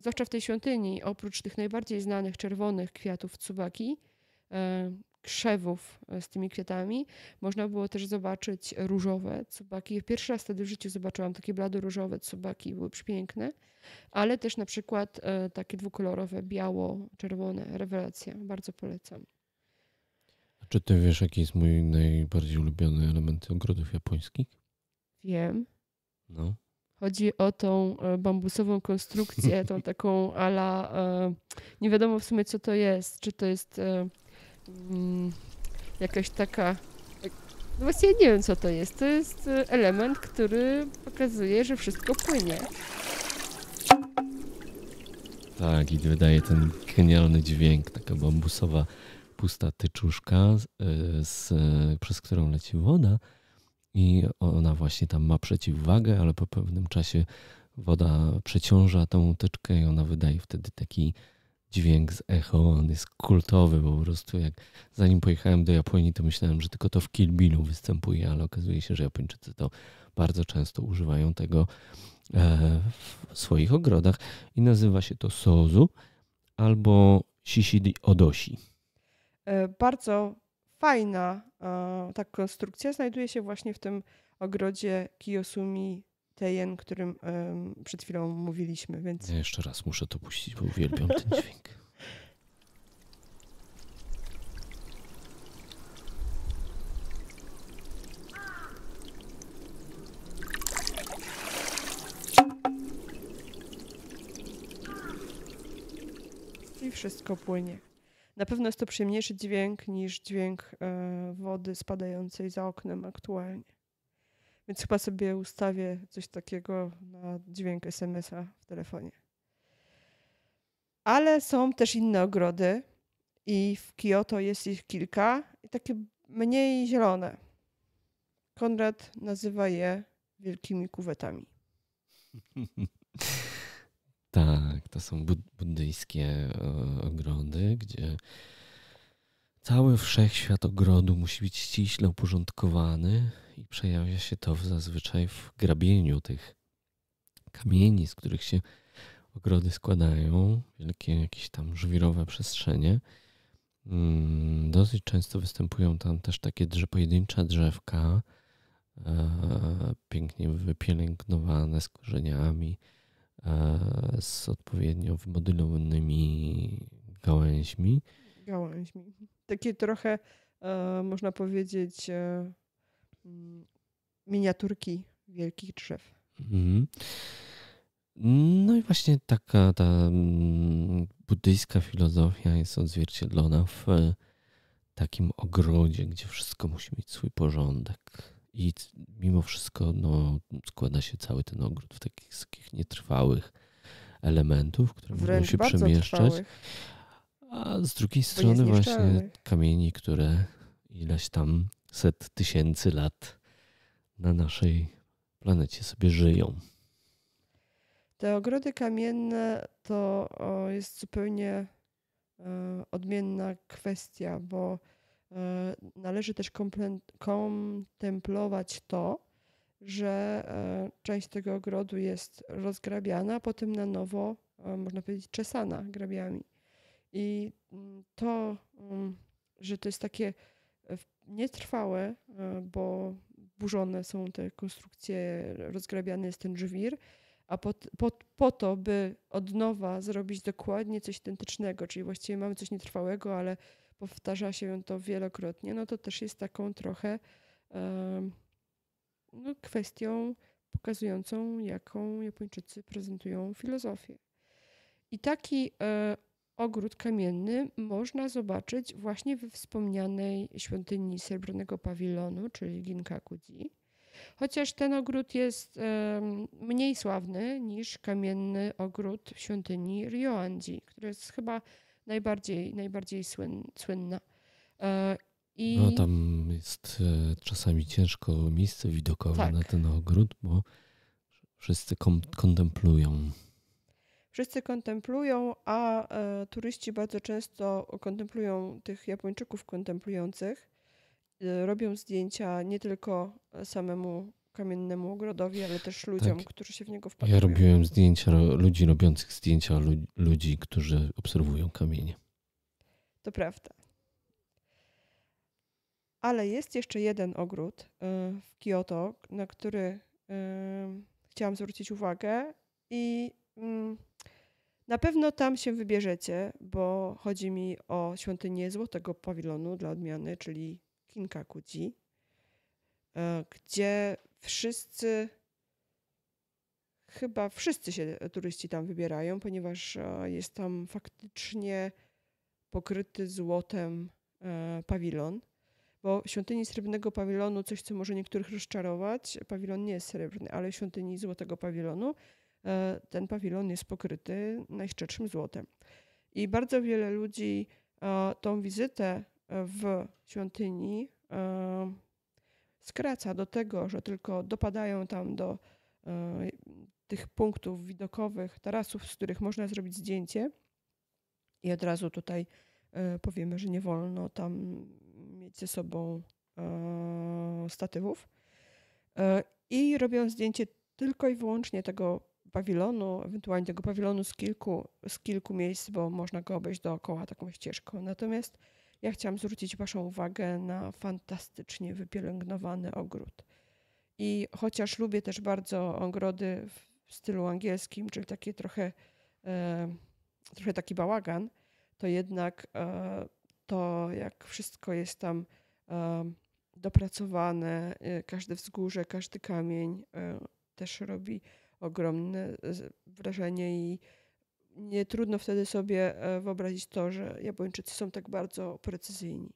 zwłaszcza w tej świątyni, oprócz tych najbardziej znanych czerwonych kwiatów Tsubaki, krzewów e, z tymi kwiatami. Można było też zobaczyć różowe cubaki. Pierwszy raz wtedy w życiu zobaczyłam takie blado-różowe cubaki, były przepiękne, ale też na przykład e, takie dwukolorowe, biało-czerwone, rewelacja, bardzo polecam. czy ty wiesz, jaki jest mój najbardziej ulubiony element ogrodów japońskich? Wiem. No. Chodzi o tą e, bambusową konstrukcję, tą taką ala. Nie wiadomo w sumie, co to jest. Czy to jest mm, jakaś taka... No właśnie nie wiem, co to jest. To jest e, element, który pokazuje, że wszystko płynie. Tak, i wydaje ten genialny dźwięk, taka bambusowa, pusta tyczuszka, z, e, z, e, przez którą leci woda. I ona właśnie tam ma przeciwwagę, ale po pewnym czasie woda przeciąża tą tyczkę i ona wydaje wtedy taki dźwięk z echo, on jest kultowy, bo po prostu jak zanim pojechałem do Japonii, to myślałem, że tylko to w Kilbilu występuje, ale okazuje się, że Japończycy to bardzo często używają tego e, w swoich ogrodach i nazywa się to sozu albo Shishidi Odoshi. E, bardzo fajna e, ta konstrukcja znajduje się właśnie w tym ogrodzie Kiyosumi tejen, którym um, przed chwilą mówiliśmy. Więc... Ja jeszcze raz muszę to puścić, bo uwielbiam ten dźwięk. I wszystko płynie. Na pewno jest to przyjemniejszy dźwięk niż dźwięk e, wody spadającej za oknem aktualnie. Więc chyba sobie ustawię coś takiego na dźwięk SMS-a w telefonie. Ale są też inne ogrody i w Kyoto jest ich kilka i takie mniej zielone. Konrad nazywa je wielkimi kuwetami. tak, to są buddyjskie e, ogrody, gdzie Cały wszechświat ogrodu musi być ściśle uporządkowany i przejawia się to w zazwyczaj w grabieniu tych kamieni, z których się ogrody składają, wielkie jakieś tam żwirowe przestrzenie. Mm, dosyć często występują tam też takie drze, pojedyncze drzewka, e, pięknie wypielęgnowane z korzeniami, e, z odpowiednio wymodulowanymi gałęźmi gałęźmi. Takie trochę, e, można powiedzieć, e, mm, miniaturki wielkich drzew. Mhm. No i właśnie taka ta mm, buddyjska filozofia jest odzwierciedlona w e, takim ogrodzie, gdzie wszystko musi mieć swój porządek. I mimo wszystko no, składa się cały ten ogród w takich, takich nietrwałych elementów, które Wręcz mogą się przemieszczać. Trwałych. A z drugiej strony właśnie kamieni, które ileś tam set tysięcy lat na naszej planecie sobie żyją. Te ogrody kamienne to jest zupełnie e, odmienna kwestia, bo e, należy też kontemplować to, że e, część tego ogrodu jest rozgrabiana, a potem na nowo, można powiedzieć, czesana grabiami. I mm, to, mm, że to jest takie e, nietrwałe, e, bo burzone są te konstrukcje, rozgrabiany jest ten żwir, a po, po, po to, by od nowa zrobić dokładnie coś identycznego, czyli właściwie mamy coś nietrwałego, ale powtarza się to wielokrotnie, no to też jest taką trochę no, kwestią pokazującą, jaką Japończycy prezentują filozofię. I taki e, ogród kamienny można zobaczyć właśnie we wspomnianej świątyni srebrnego pawilonu, czyli Ginkakudzi. Chociaż ten ogród jest mniej sławny niż kamienny ogród w świątyni Ryoanji, który jest chyba najbardziej, najbardziej słyn, słynna. E, I... No tam jest e, czasami ciężko miejsce widokowe tak. na ten ogród, bo wszyscy kontemplują wszyscy kontemplują, a e, turyści bardzo często kontemplują tych Japończyków kontemplujących. E, robią zdjęcia nie tylko samemu kamiennemu ogrodowi, ale też ludziom, tak. którzy się w niego wpatrują. Ja robiłem zdjęcia ludzi robiących zdjęcia lu ludzi, którzy obserwują kamienie. To prawda. Ale jest jeszcze jeden ogród e, w Kioto, na który e, chciałam zwrócić uwagę i mm, na pewno tam się wybierzecie, bo chodzi mi o świątynię Złotego Pawilonu dla odmiany, czyli Kinkakuji, e, gdzie wszyscy, chyba wszyscy się turyści tam wybierają, ponieważ e, jest tam faktycznie pokryty złotem e, pawilon. Bo w świątyni srebrnego pawilonu, coś co może niektórych rozczarować, pawilon nie jest srebrny, ale w świątyni złotego pawilonu E, ten pawilon jest pokryty najszczerszym złotem. I bardzo wiele ludzi e, tą wizytę e, w świątyni skraca do tego, że tylko dopadają tam do tych punktów widokowych, tarasów, z których można zrobić zdjęcie. I od razu tutaj powiemy, że nie wolno tam mieć ze sobą statywów. I robią zdjęcie tylko i wyłącznie tego pawilonu, ewentualnie tego pawilonu z kilku, z kilku miejsc, bo można go obejść dookoła taką ścieżką. Natomiast ja chciałam zwrócić Waszą uwagę na fantastycznie wypielęgnowany ogród. I chociaż lubię też bardzo ogrody w stylu angielskim, czyli takie trochę, e, trochę taki bałagan, to jednak e, to, jak wszystko jest tam e, dopracowane, e, każde wzgórze, każdy kamień e, też robi ogromne wrażenie i nie trudno wtedy sobie e, wyobrazić to, że Japończycy są tak bardzo precyzyjni.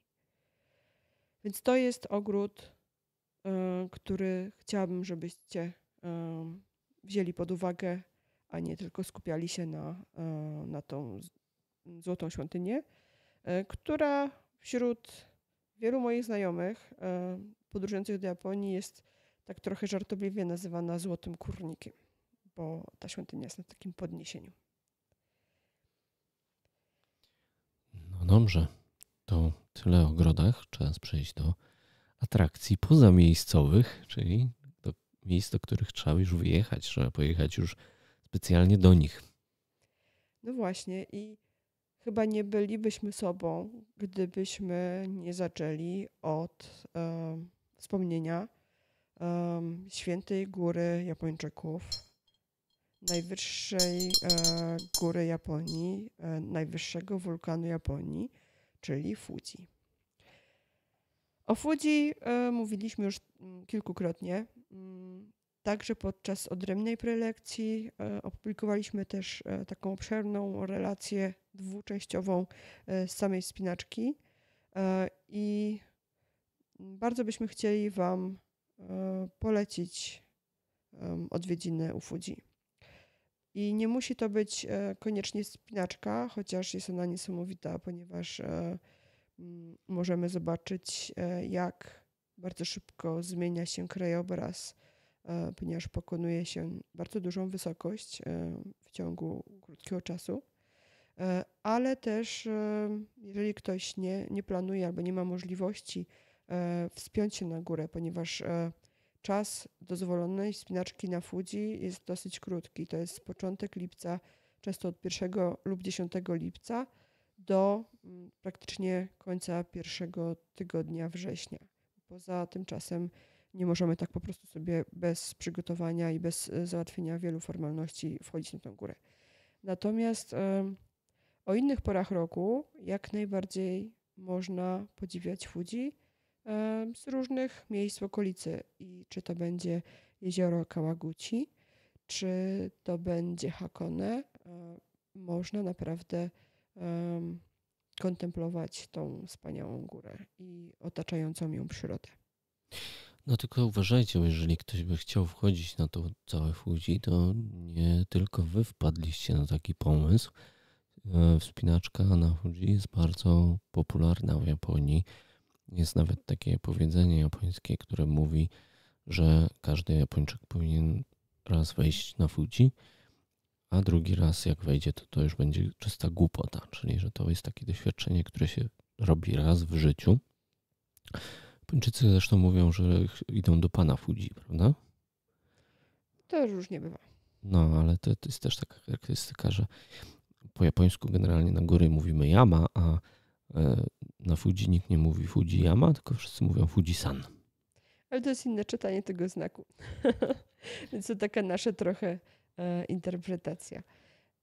Więc to jest ogród, e, który chciałabym, żebyście e, wzięli pod uwagę, a nie tylko skupiali się na, na tą złotą świątynię, która wśród wielu moich znajomych podróżujących do Japonii jest tak trochę żartobliwie nazywana złotym kurnikiem bo ta świątynia jest na takim podniesieniu. No dobrze, to tyle o ogrodach. Czas przejść do atrakcji pozamiejscowych, czyli do miejsc, do których trzeba już wyjechać. Trzeba pojechać już specjalnie do nich. No właśnie i chyba nie bylibyśmy sobą, gdybyśmy nie zaczęli od wspomnienia świętej góry Japończyków, najwyższej e, góry Japonii, e, najwyższego wulkanu Japonii, czyli Fuji. O Fuji e, mówiliśmy już mm, kilkukrotnie, mm, także podczas odrębnej prelekcji. E, opublikowaliśmy też e, taką obszerną relację dwuczęściową e, z samej spinaczki i bardzo byśmy chcieli Wam polecić odwiedziny u Fuji. I nie musi to być e, koniecznie spinaczka, chociaż jest ona niesamowita, ponieważ e, możemy zobaczyć, e, jak bardzo szybko zmienia się krajobraz, ponieważ pokonuje się bardzo dużą wysokość w ciągu krótkiego czasu. Ale też, jeżeli ktoś nie, nie planuje albo nie ma możliwości wspiąć się na górę, ponieważ czas dozwolonej spinaczki na Fuji jest dosyć krótki. To jest początek lipca, często od 1 lub 10 lipca do mm, praktycznie końca pierwszego tygodnia września. Poza tym czasem nie możemy tak po prostu sobie bez przygotowania i bez e, załatwienia wielu formalności wchodzić na tą górę. Natomiast o innych porach roku jak najbardziej można podziwiać Fuji z różnych miejsc w okolicy. I czy to będzie jezioro Kałaguci, czy to będzie Hakone, e, można naprawdę kontemplować tą wspaniałą górę i otaczającą ją przyrodę. No tylko uważajcie, jeżeli ktoś by chciał wchodzić na to całe Fuji, to nie tylko wy wpadliście na taki pomysł. E, wspinaczka na Fuji jest bardzo popularna w Japonii. Jest nawet takie powiedzenie japońskie, które mówi, że każdy Japończyk powinien raz wejść na Fuji, a drugi raz jak wejdzie, to to już będzie czysta głupota, czyli że to jest takie doświadczenie, które się robi raz w życiu. Japończycy zresztą mówią, że idą do pana Fuji, prawda? To już nie bywa. No, ale to, to jest też taka charakterystyka, że po japońsku generalnie na góry mówimy Yama, a E, na Fuji nikt nie mówi Fuji Yama, tylko wszyscy mówią Fuji san. Ale to jest inne czytanie tego znaku. Więc to taka nasza trochę e, interpretacja.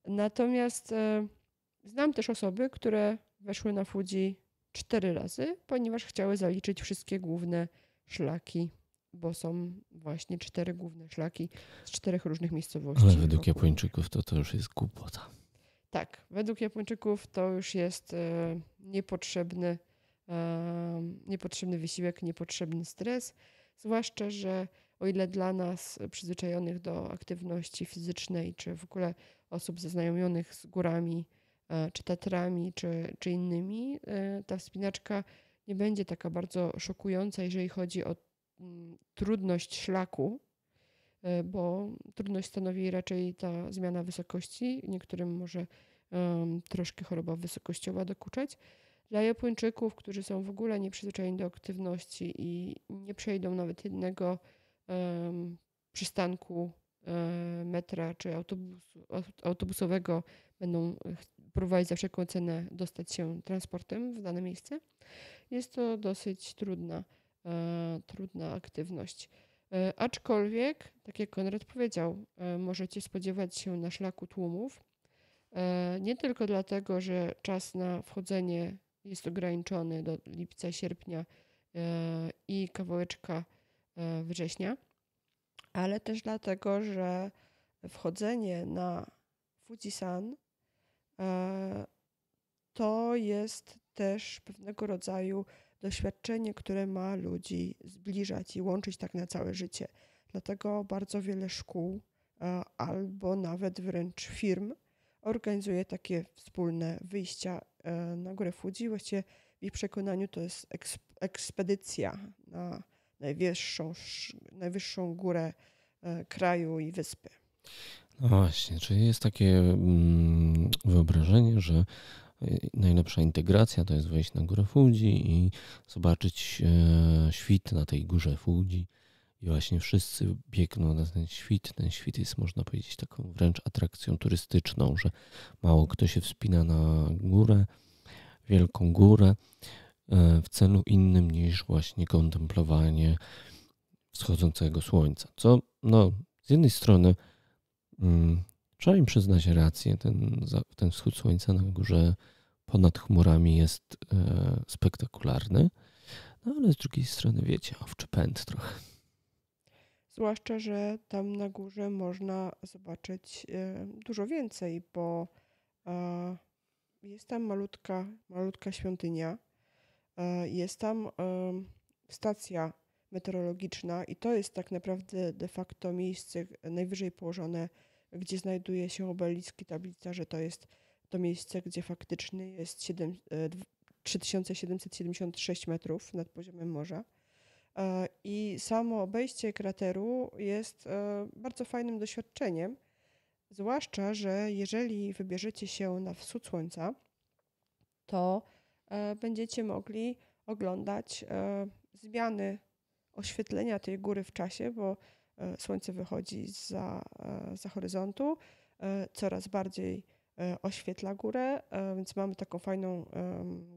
Natomiast e, znam też osoby, które weszły na Fuji cztery razy, ponieważ chciały zaliczyć wszystkie główne szlaki, bo są właśnie cztery główne szlaki z czterech różnych miejscowości. Ale według Japończyków to to już jest głupota. Tak, według Japończyków to już jest e, niepotrzebny, e, niepotrzebny wysiłek, niepotrzebny stres. Zwłaszcza, że o ile dla nas przyzwyczajonych do aktywności fizycznej, czy w ogóle osób zaznajomionych z górami, e, czy tatrami, czy, czy innymi, ta wspinaczka nie będzie taka bardzo szokująca, jeżeli chodzi o mm, trudność szlaku, E, bo trudność stanowi raczej ta zmiana wysokości. Niektórym może um, troszkę choroba wysokościowa dokuczać. Dla Japończyków, którzy są w ogóle nieprzyzwyczajeni do aktywności i nie przejdą nawet jednego um, przystanku e, metra czy autobusu, autobusowego, będą próbować za wszelką cenę dostać się transportem w dane miejsce, jest to dosyć trudna, e, trudna aktywność. E, aczkolwiek, tak jak Konrad powiedział, e, możecie spodziewać się na szlaku tłumów. E, nie tylko dlatego, że czas na wchodzenie jest ograniczony do lipca, sierpnia i kawałeczka września, ale też dlatego, że wchodzenie na Fujisan to jest też pewnego rodzaju doświadczenie, które ma ludzi zbliżać i łączyć tak na całe życie. Dlatego bardzo wiele szkół e, albo nawet wręcz firm organizuje takie wspólne wyjścia e, na górę Fuji. Właściwie w ich przekonaniu to jest ekspedycja na najwyższą, najwyższą górę e, kraju i wyspy. No właśnie, czyli jest takie mm, wyobrażenie, że Y, najlepsza integracja to jest wejść na górę Fuji i zobaczyć e, świt na tej górze Fuji. I właśnie wszyscy biegną na ten świt. Ten świt jest, można powiedzieć, taką wręcz atrakcją turystyczną, że mało kto się wspina na górę, wielką górę, e, w celu innym niż właśnie kontemplowanie wschodzącego słońca. Co, no, z jednej strony mm, trzeba im przyznać rację, ten, ten wschód słońca na górze ponad chmurami jest e, spektakularny, no ale z drugiej strony wiecie, owczy pęd trochę. Zwłaszcza, że tam na górze można zobaczyć e, dużo więcej, bo e, jest tam malutka, malutka świątynia, jest tam stacja meteorologiczna i to jest tak naprawdę de facto miejsce najwyżej położone, gdzie znajduje się obelisk i tablica, że to jest to miejsce, gdzie faktycznie jest 7, 3776 e, metrów nad poziomem morza. E, I samo obejście krateru jest e, bardzo fajnym doświadczeniem, zwłaszcza, że jeżeli wybierzecie się na wschód słońca, to będziecie mogli oglądać zmiany oświetlenia tej góry w czasie, bo słońce wychodzi za, za horyzontu, coraz bardziej E, oświetla górę, e, więc mamy taką fajną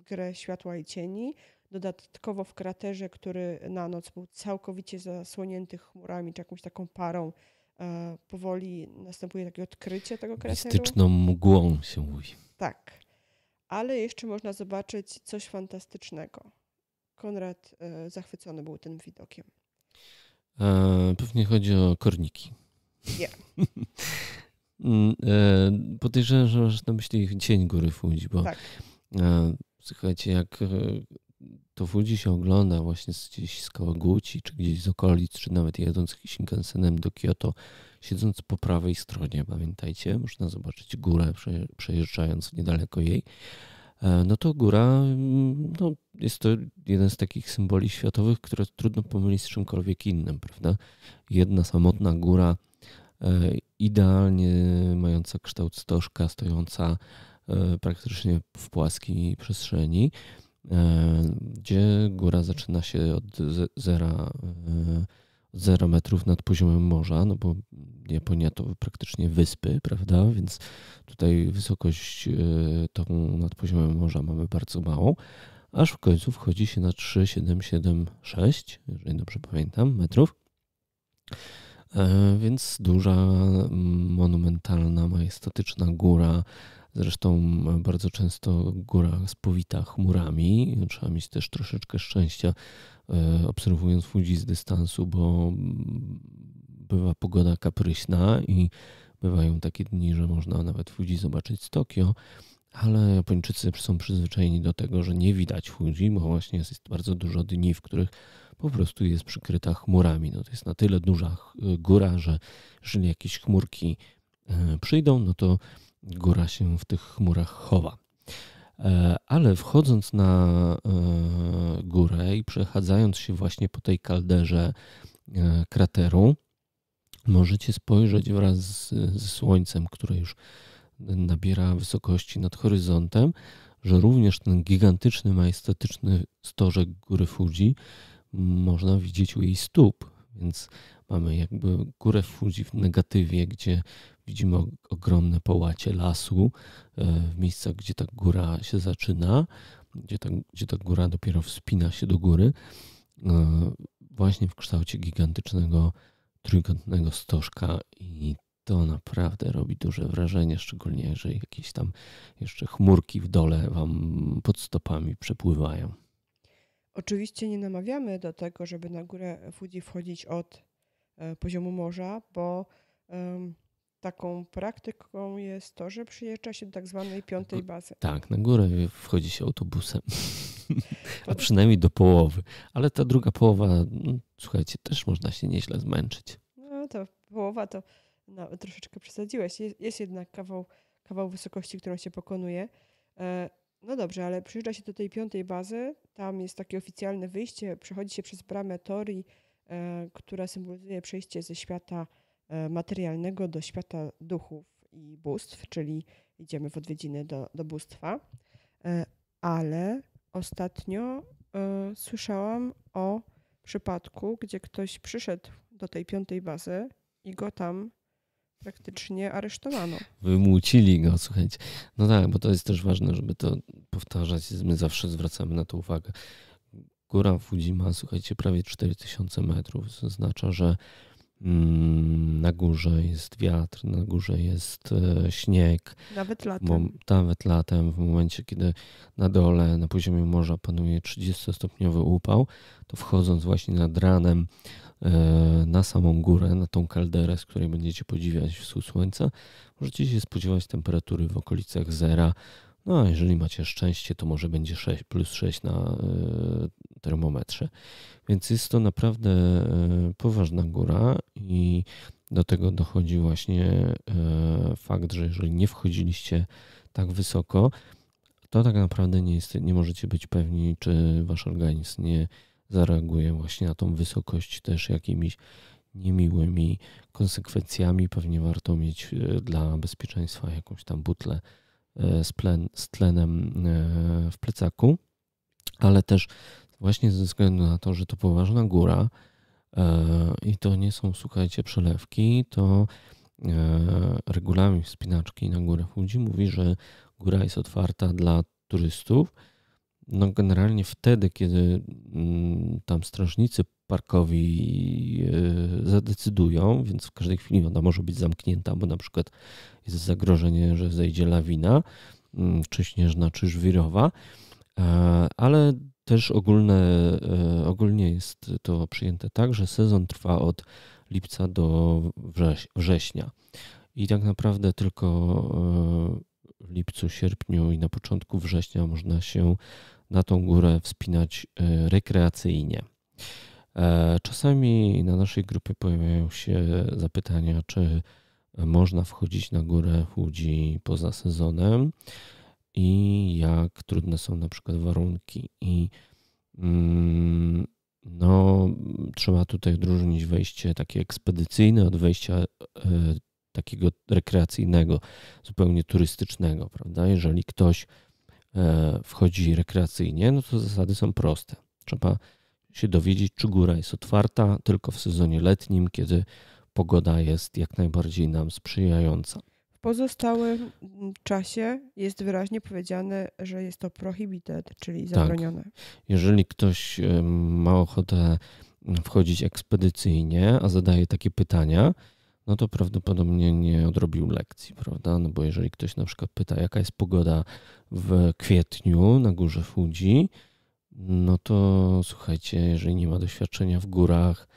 grę światła i cieni. Dodatkowo w kraterze, który na noc był całkowicie zasłonięty chmurami czy jakąś taką parą, e, powoli następuje takie odkrycie tego krateru. Mistyczną mgłą się mówi. Tak. Ale jeszcze można zobaczyć coś fantastycznego. Konrad zachwycony był tym widokiem. Pewnie chodzi o korniki. Nie. Yeah. Mm, e, podejrzewam, że masz na myśli cień góry Fuji, bo tak. E, słuchajcie, jak e, to Fuji się ogląda właśnie gdzieś z Kawaguchi, czy gdzieś z okolic, czy nawet jadąc Shinkansenem do Kyoto, siedząc po prawej stronie, pamiętajcie, można zobaczyć górę przejeżdżając niedaleko jej, no to góra mm, no, jest to jeden z takich symboli światowych, które trudno pomylić z czymkolwiek innym, prawda? Jedna samotna góra E, idealnie mająca kształt stożka, stojąca e, praktycznie w płaskiej przestrzeni, e, gdzie góra zaczyna się od zera, od zera metrów nad poziomem morza, no bo Japonia to praktycznie wyspy, prawda? Więc tutaj wysokość tą nad poziomem morza mamy bardzo małą, aż w końcu wchodzi się na 3,776, jeżeli dobrze pamiętam, metrów. E, więc duża, mm, monumentalna, majestatyczna góra. Zresztą e, bardzo często góra spowita chmurami. Trzeba mieć też troszeczkę szczęścia, e, obserwując Fuji z dystansu, bo mm, bywa pogoda kapryśna i bywają takie dni, że można nawet Fuji zobaczyć z Tokio, ale Japończycy są przyzwyczajeni do tego, że nie widać Fuji, bo właśnie jest bardzo dużo dni, w których po prostu jest przykryta chmurami. No to jest na tyle duża góra, że jeżeli jakieś chmurki e, przyjdą, no to góra się w tych chmurach chowa. E, ale wchodząc na e, górę i przechadzając się właśnie po tej kalderze krateru, możecie spojrzeć wraz ze słońcem, które już nabiera wysokości nad horyzontem, że również ten gigantyczny, majestatyczny stożek góry Fuji można widzieć u jej stóp, więc mamy jakby górę Fuji w negatywie, gdzie widzimy ogromne połacie lasu, e, w miejscach, gdzie ta góra się zaczyna, gdzie ta, gdzie ta góra dopiero wspina się do góry, e, właśnie w kształcie gigantycznego trójkątnego stożka i to naprawdę robi duże wrażenie, szczególnie jeżeli jakieś tam jeszcze chmurki w dole wam pod stopami przepływają. Oczywiście nie namawiamy do tego, żeby na górę Fuji wchodzić od e, poziomu morza, bo taką praktyką jest to, że przyjeżdża się do tak zwanej piątej bazy. Tak, na górę wchodzi się autobusem. A przynajmniej do połowy. Ale ta druga połowa, no, słuchajcie, też można się nieźle zmęczyć. No to połowa to no, troszeczkę przesadziłeś. Jest, jest jednak kawał, kawał wysokości, którą się pokonuje. E, no dobrze, ale przyjeżdża się do tej piątej bazy, tam jest takie oficjalne wyjście, przechodzi się przez bramę Tori, e, która symbolizuje przejście ze świata e, materialnego do świata duchów i bóstw, czyli idziemy w odwiedziny do, do bóstwa. E, ale ostatnio słyszałam o przypadku, gdzie ktoś przyszedł do tej piątej bazy i go tam praktycznie aresztowano. Wymucili go, słuchajcie. No tak, bo to jest też ważne, żeby to powtarzać. My zawsze zwracamy na to uwagę. Góra Fujima, słuchajcie, prawie 4000 metrów. Oznacza, że mm, na górze jest wiatr, na górze jest e, śnieg. Nawet latem. nawet latem, w momencie, kiedy na dole, na poziomie morza panuje 30-stopniowy upał, to wchodząc właśnie nad ranem E, na samą górę, na tą kalderę, z której będziecie podziwiać wschód słońca, możecie się spodziewać temperatury w okolicach zera. No a jeżeli macie szczęście, to może będzie 6, plus 6 na e, termometrze. Więc jest to naprawdę e, poważna góra i do tego dochodzi właśnie fakt, że jeżeli nie wchodziliście tak wysoko, to tak naprawdę nie, jest, nie możecie być pewni, czy wasz organizm nie zareaguje właśnie na tą wysokość też jakimiś niemiłymi konsekwencjami. Pewnie warto mieć e, dla bezpieczeństwa jakąś tam butlę e, z, plen, z tlenem e, w plecaku, ale też właśnie ze względu na to, że to poważna góra i to nie są, słuchajcie, przelewki, to regulamin wspinaczki na górę ludzi mówi, że góra jest otwarta dla turystów no generalnie wtedy, kiedy mm, tam strażnicy parkowi e, zadecydują, więc w każdej chwili ona może być zamknięta, bo na przykład jest zagrożenie, że zejdzie lawina, mm, czy śnieżna, czy żwirowa, e, ale też ogólne, e, ogólnie jest to przyjęte tak, że sezon trwa od lipca do września. I tak naprawdę tylko w lipcu, sierpniu i na początku września można się na tą górę wspinać e, rekreacyjnie. E, czasami na naszej grupie pojawiają się zapytania, czy można wchodzić na górę Łodzi poza sezonem i jak trudne są na przykład warunki. I mm, no, trzeba tutaj odróżnić wejście takie ekspedycyjne od wejścia e, takiego rekreacyjnego, zupełnie turystycznego, prawda? Jeżeli ktoś E, wchodzi rekreacyjnie, no to zasady są proste. Trzeba się dowiedzieć, czy góra jest otwarta tylko w sezonie letnim, kiedy pogoda jest jak najbardziej nam sprzyjająca. W pozostałym czasie jest wyraźnie powiedziane, że jest to prohibited, czyli tak. zabronione. Tak. Jeżeli ktoś e, ma ochotę wchodzić ekspedycyjnie, a zadaje takie pytania, no to prawdopodobnie nie odrobił lekcji, prawda? No bo jeżeli ktoś na przykład pyta, jaka jest pogoda w kwietniu na górze Fuji, no to słuchajcie, jeżeli nie ma doświadczenia w górach,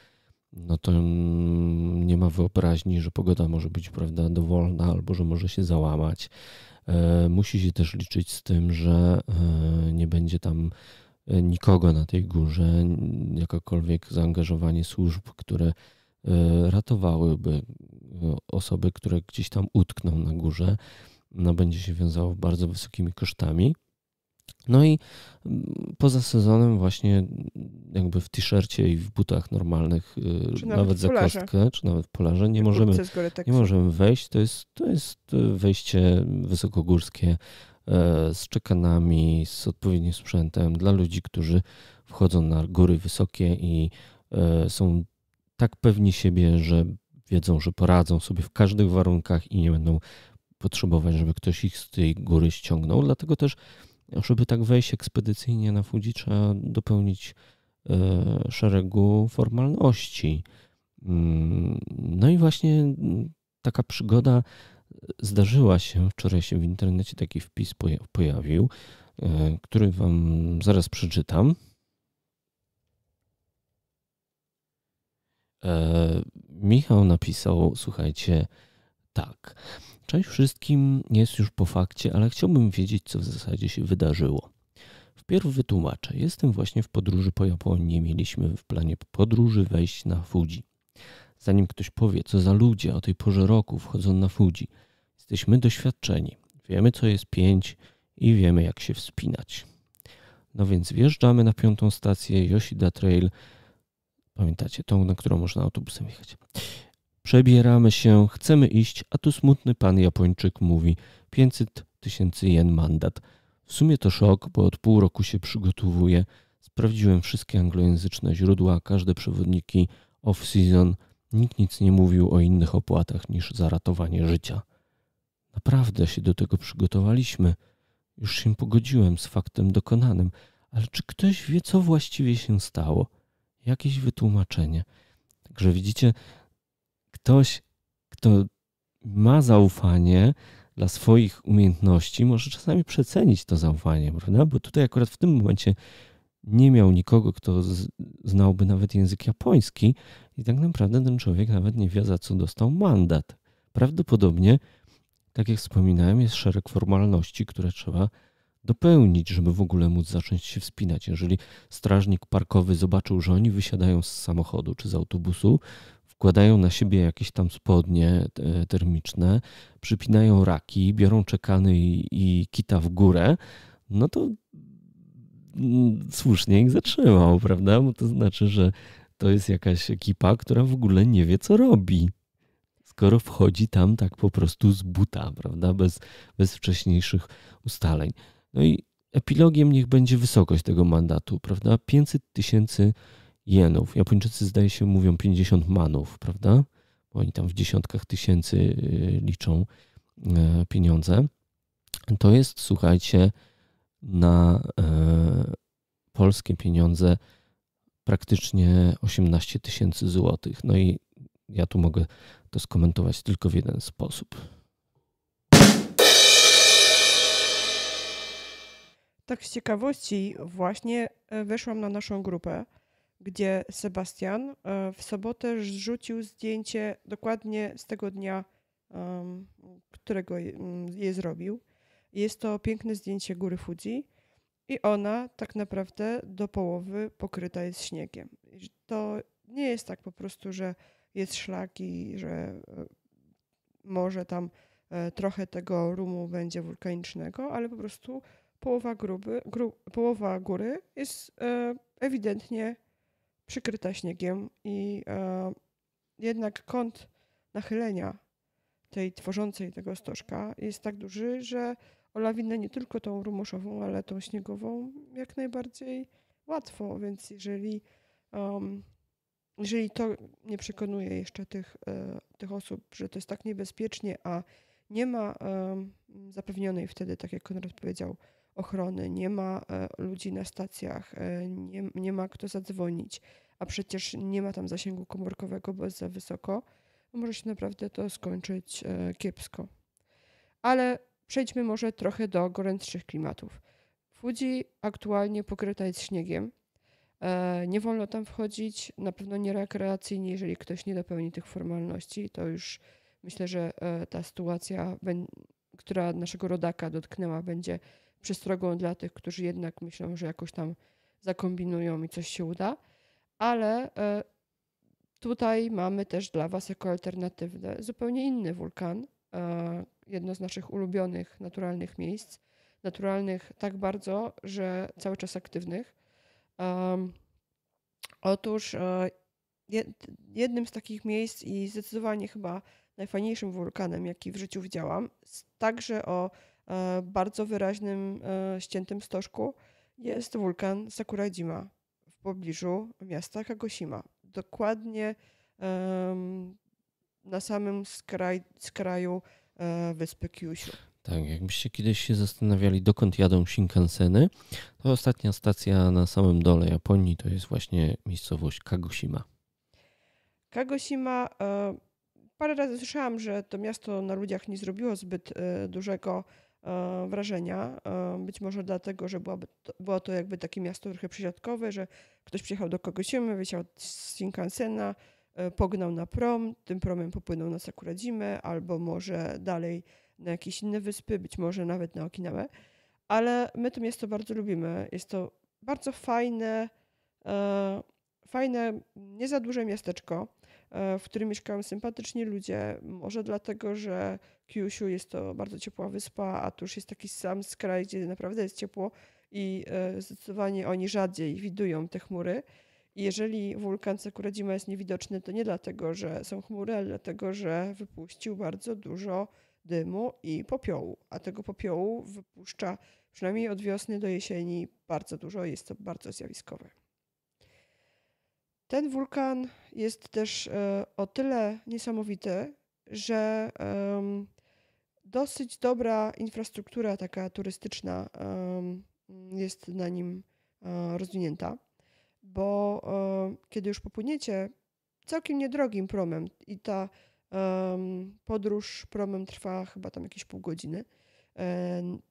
no to mm, nie ma wyobraźni, że pogoda może być, prawda, dowolna albo że może się załamać. E, musi się też liczyć z tym, że e, nie będzie tam e, nikogo na tej górze, jakakolwiek zaangażowanie służb, które E, ratowałyby e, osoby, które gdzieś tam utkną na górze. No, będzie się wiązało bardzo wysokimi kosztami. No i poza sezonem właśnie jakby w t-shircie i w butach normalnych, e, nawet, nawet za kostkę, czy nawet w polarze, nie możemy, nie możemy wejść. To jest, to jest wejście wysokogórskie z czekanami, z odpowiednim sprzętem dla ludzi, którzy wchodzą na góry wysokie i są tak pewni siebie, że wiedzą, że poradzą sobie w każdych warunkach i nie będą potrzebować, żeby ktoś ich z tej góry ściągnął. Dlatego też, żeby tak wejść ekspedycyjnie na Fuji, trzeba dopełnić e, szeregu formalności. Mm, no i właśnie mm, taka przygoda e, zdarzyła się. Wczoraj się w internecie taki wpis pojawił, e, który Wam zaraz przeczytam. E, Michał napisał, słuchajcie, tak. Cześć wszystkim, jest już po fakcie, ale chciałbym wiedzieć, co w zasadzie się wydarzyło. Wpierw wytłumaczę. Jestem właśnie w podróży po Japonii. Mieliśmy w planie podróży wejść na Fuji. Zanim ktoś powie, co za ludzie o tej porze roku wchodzą na Fuji, jesteśmy doświadczeni. Wiemy, co jest pięć i wiemy, jak się wspinać. No więc wjeżdżamy na piątą stację Yoshida Trail Pamiętacie, tą, na którą można autobusem jechać. Przebieramy się, chcemy iść, a tu smutny pan Japończyk mówi 500 tysięcy jen mandat. W sumie to szok, bo od pół roku się przygotowuję. Sprawdziłem wszystkie anglojęzyczne źródła, każde przewodniki off-season. Nikt nic nie mówił o innych opłatach niż zaratowanie życia. Naprawdę się do tego przygotowaliśmy. Już się pogodziłem z faktem dokonanym, ale czy ktoś wie, co właściwie się stało? jakieś wytłumaczenie. Także widzicie, ktoś, kto ma zaufanie dla swoich umiejętności, może czasami przecenić to zaufanie, prawda? Bo tutaj akurat w tym momencie nie miał nikogo, kto znałby nawet język japoński, i tak naprawdę ten człowiek nawet nie wie, za co dostał mandat. Prawdopodobnie, tak jak wspominałem, jest szereg formalności, które trzeba dopełnić, żeby w ogóle móc zacząć się wspinać. Jeżeli strażnik parkowy zobaczył, że oni wysiadają z samochodu czy z autobusu, wkładają na siebie jakieś tam spodnie termiczne, przypinają raki, biorą czekany i, i kita w górę, no to mm, słusznie ich zatrzymał, prawda? Bo to znaczy, że to jest jakaś ekipa, która w ogóle nie wie, co robi. Skoro wchodzi tam tak po prostu z buta, prawda? Bez, bez wcześniejszych ustaleń. No i epilogiem niech będzie wysokość tego mandatu, prawda? 500 tysięcy jenów. Japończycy zdaje się mówią 50 manów, prawda? Bo oni tam w dziesiątkach tysięcy y, liczą e, pieniądze. To jest, słuchajcie, na e, polskie pieniądze praktycznie 18 tysięcy złotych. No i ja tu mogę to skomentować tylko w jeden sposób. Tak z ciekawości właśnie e, weszłam na naszą grupę, gdzie Sebastian e, w sobotę rzucił zdjęcie dokładnie z tego dnia, którego je zrobił. Jest to piękne zdjęcie góry Fuji i ona tak naprawdę do połowy pokryta jest śniegiem. To nie jest tak po prostu, że jest szlak i że e, może tam trochę tego rumu będzie wulkanicznego, ale po prostu połowa, gruby, gru, połowa góry jest e, ewidentnie przykryta śniegiem i e, jednak kąt nachylenia tej tworzącej tego stożka jest tak duży, że o lawinę nie tylko tą rumuszową, ale tą śniegową jak najbardziej łatwo, więc jeżeli, um, jeżeli to nie przekonuje jeszcze tych, e, tych osób, że to jest tak niebezpiecznie, a nie ma zapewnionej wtedy, tak jak Konrad powiedział, ochrony, nie ma e, ludzi na stacjach, e, nie, nie ma kto zadzwonić, a przecież nie ma tam zasięgu komórkowego, bo jest za wysoko, no może się naprawdę to skończyć e, kiepsko. Ale przejdźmy może trochę do gorętszych klimatów. Fuji aktualnie pokryta jest śniegiem. Nie wolno tam wchodzić, na pewno nie rekreacyjnie, jeżeli ktoś nie dopełni tych formalności. To już myślę, że ta sytuacja, która naszego rodaka dotknęła, będzie przestrogą dla tych, którzy jednak myślą, że jakoś tam zakombinują i coś się uda, ale e, tutaj mamy też dla Was jako alternatywne zupełnie inny wulkan, e, jedno z naszych ulubionych naturalnych miejsc, naturalnych tak bardzo, że cały czas aktywnych. Otóż e, jednym z takich miejsc i zdecydowanie chyba najfajniejszym wulkanem, jaki w życiu widziałam, także o E, bardzo wyraźnym e, ściętym stożku jest wulkan Sakurajima w pobliżu miasta Kagoshima. Dokładnie na samym skraj, skraju e, wyspy Kyushu. Tak, jakbyście kiedyś się zastanawiali, dokąd jadą Shinkanseny, to ostatnia stacja na samym dole Japonii to jest właśnie miejscowość Kagoshima. Kagoshima, parę razy słyszałam, że to miasto na ludziach nie zrobiło zbyt dużego E, wrażenia. E, być może dlatego, że byłaby to, było to jakby takie miasto trochę przysiadkowe, że ktoś przyjechał do Kogosimy, wysiał z Shinkansena, e, pognał na prom, tym promem popłynął na Sakuradzimę albo może dalej na jakieś inne wyspy, być może nawet na Okinawę. Ale my to miasto bardzo lubimy. Jest to bardzo fajne, e, fajne, nie za duże miasteczko. E, w którym mieszkają sympatyczni ludzie. Może dlatego, że Kyushu jest to bardzo ciepła wyspa, a tuż jest taki sam skraj, gdzie naprawdę jest ciepło i e, zdecydowanie oni rzadziej widują te chmury. I jeżeli wulkan Sakuradzima jest niewidoczny, to nie dlatego, że są chmury, ale dlatego, że wypuścił bardzo dużo dymu i popiołu. A tego popiołu wypuszcza przynajmniej od wiosny do jesieni bardzo dużo. Jest to bardzo zjawiskowe. Ten wulkan jest też e, o tyle niesamowity, że dosyć dobra infrastruktura taka turystyczna jest na nim e, rozwinięta, bo e, kiedy już popłyniecie całkiem niedrogim promem i ta podróż promem trwa chyba tam jakieś pół godziny,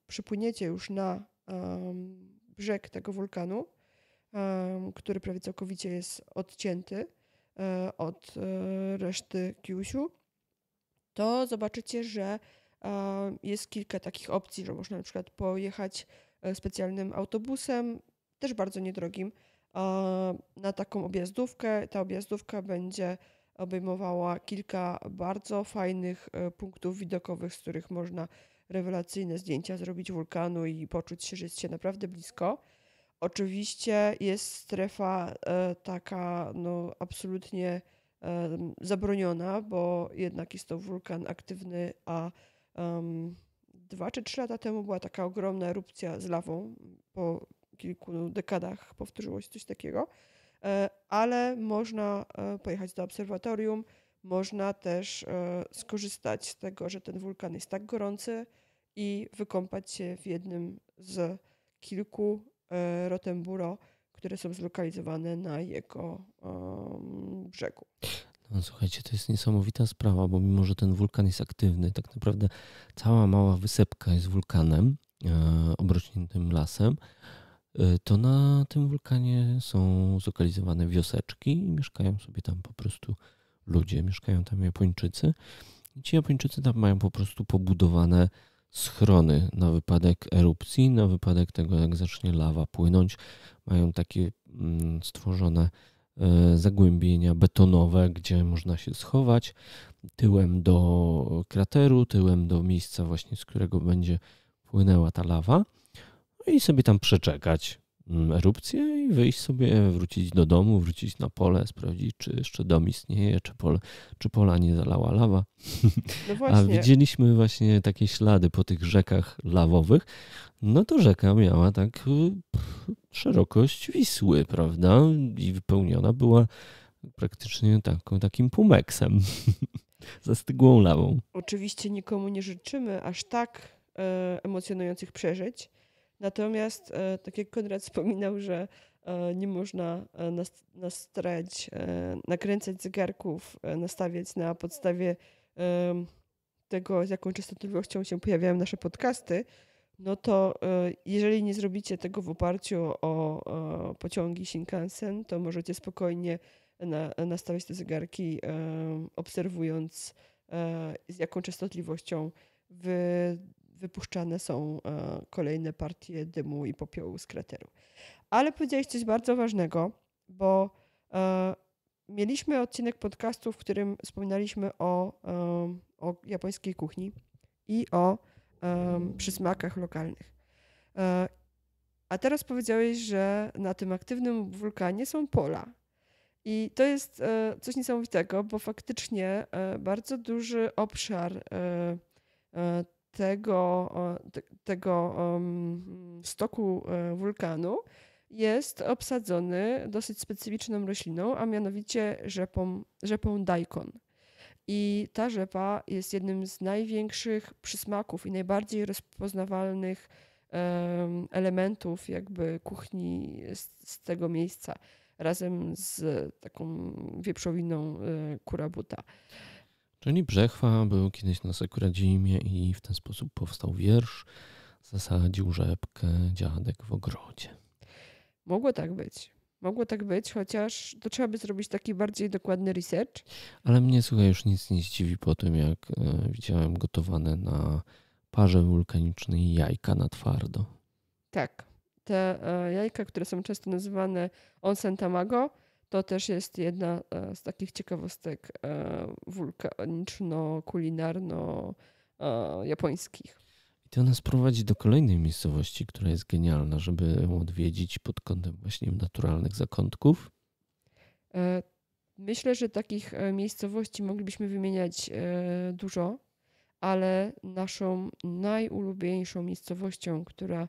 przypłyniecie już na brzeg tego wulkanu, który prawie całkowicie jest odcięty e, od e, reszty Kyushu, to zobaczycie, że e, jest kilka takich opcji, że można na przykład pojechać specjalnym autobusem, też bardzo niedrogim, na taką objazdówkę. Ta objazdówka będzie obejmowała kilka bardzo fajnych punktów widokowych, z których można rewelacyjne zdjęcia zrobić wulkanu i poczuć się, że jest się naprawdę blisko. Oczywiście jest strefa e, taka no, absolutnie e, zabroniona, bo jednak jest to wulkan aktywny, a um, dwa czy trzy lata temu była taka ogromna erupcja z lawą. Po kilku dekadach powtórzyło się coś takiego, e, ale można pojechać do obserwatorium, można też skorzystać z tego, że ten wulkan jest tak gorący i wykąpać się w jednym z kilku E, Rotemburo, które są zlokalizowane na jego um, brzegu. No, słuchajcie, to jest niesamowita sprawa, bo mimo, że ten wulkan jest aktywny, tak naprawdę cała mała wysepka jest wulkanem, e, obrośniętym lasem, e, to na tym wulkanie są zlokalizowane wioseczki i mieszkają sobie tam po prostu ludzie, mieszkają tam Japończycy. I ci Japończycy tam mają po prostu pobudowane schrony na wypadek erupcji, na wypadek tego, jak zacznie lawa płynąć. Mają takie mm, stworzone e, zagłębienia betonowe, gdzie można się schować tyłem do krateru, tyłem do miejsca właśnie, z którego będzie płynęła ta lawa no i sobie tam przeczekać Mm, erupcję i wyjść sobie, wrócić do domu, wrócić na pole, sprawdzić, czy jeszcze dom istnieje, czy, pole, czy pola nie zalała lawa. No A widzieliśmy właśnie takie ślady po tych rzekach lawowych. No to rzeka miała tak szerokość Wisły, prawda? I wypełniona była praktycznie taką, takim pumeksem, zastygłą lawą. Oczywiście nikomu nie życzymy aż tak e, emocjonujących przeżyć, Natomiast, e, tak jak Konrad wspominał, że e, nie można e, nastrać, nakręcać zegarków, nastawiać na podstawie tego, z jaką częstotliwością się pojawiają nasze podcasty, no to jeżeli nie zrobicie tego w oparciu o pociągi Shinkansen, to możecie spokojnie nastawiać te zegarki, obserwując z jaką częstotliwością wy wypuszczane są e, kolejne partie dymu i popiołu z krateru. Ale powiedziałeś coś bardzo ważnego, bo e, mieliśmy odcinek podcastu, w którym wspominaliśmy o, e, o japońskiej kuchni i o przysmakach lokalnych. A teraz powiedziałeś, że na tym aktywnym wulkanie są pola. I to jest coś niesamowitego, bo faktycznie bardzo duży obszar tego, tego stoku e, wulkanu jest obsadzony dosyć specyficzną rośliną, a mianowicie rzepą, rzepą daikon. I ta rzepa jest jednym z największych przysmaków i najbardziej rozpoznawalnych elementów jakby kuchni z, z tego miejsca razem z taką wieprzowiną e, kurabuta. buta. Czyli Brzechwa był kiedyś na Sekuradzimie i w ten sposób powstał wiersz. Zasadził rzepkę dziadek w ogrodzie. Mogło tak być. Mogło tak być, chociaż to trzeba by zrobić taki bardziej dokładny research. Ale mnie słuchaj, już nic nie zdziwi po tym, jak e, widziałem gotowane na parze wulkanicznej jajka na twardo. Tak. Te e, jajka, które są często nazywane onsen tamago, to też jest jedna e, z takich ciekawostek e, wulkaniczno-kulinarno-japońskich. E, I to nas prowadzi do kolejnej miejscowości, która jest genialna, żeby ją odwiedzić pod kątem właśnie naturalnych zakątków. Myślę, że takich miejscowości moglibyśmy wymieniać dużo, ale naszą najulubieńszą miejscowością, która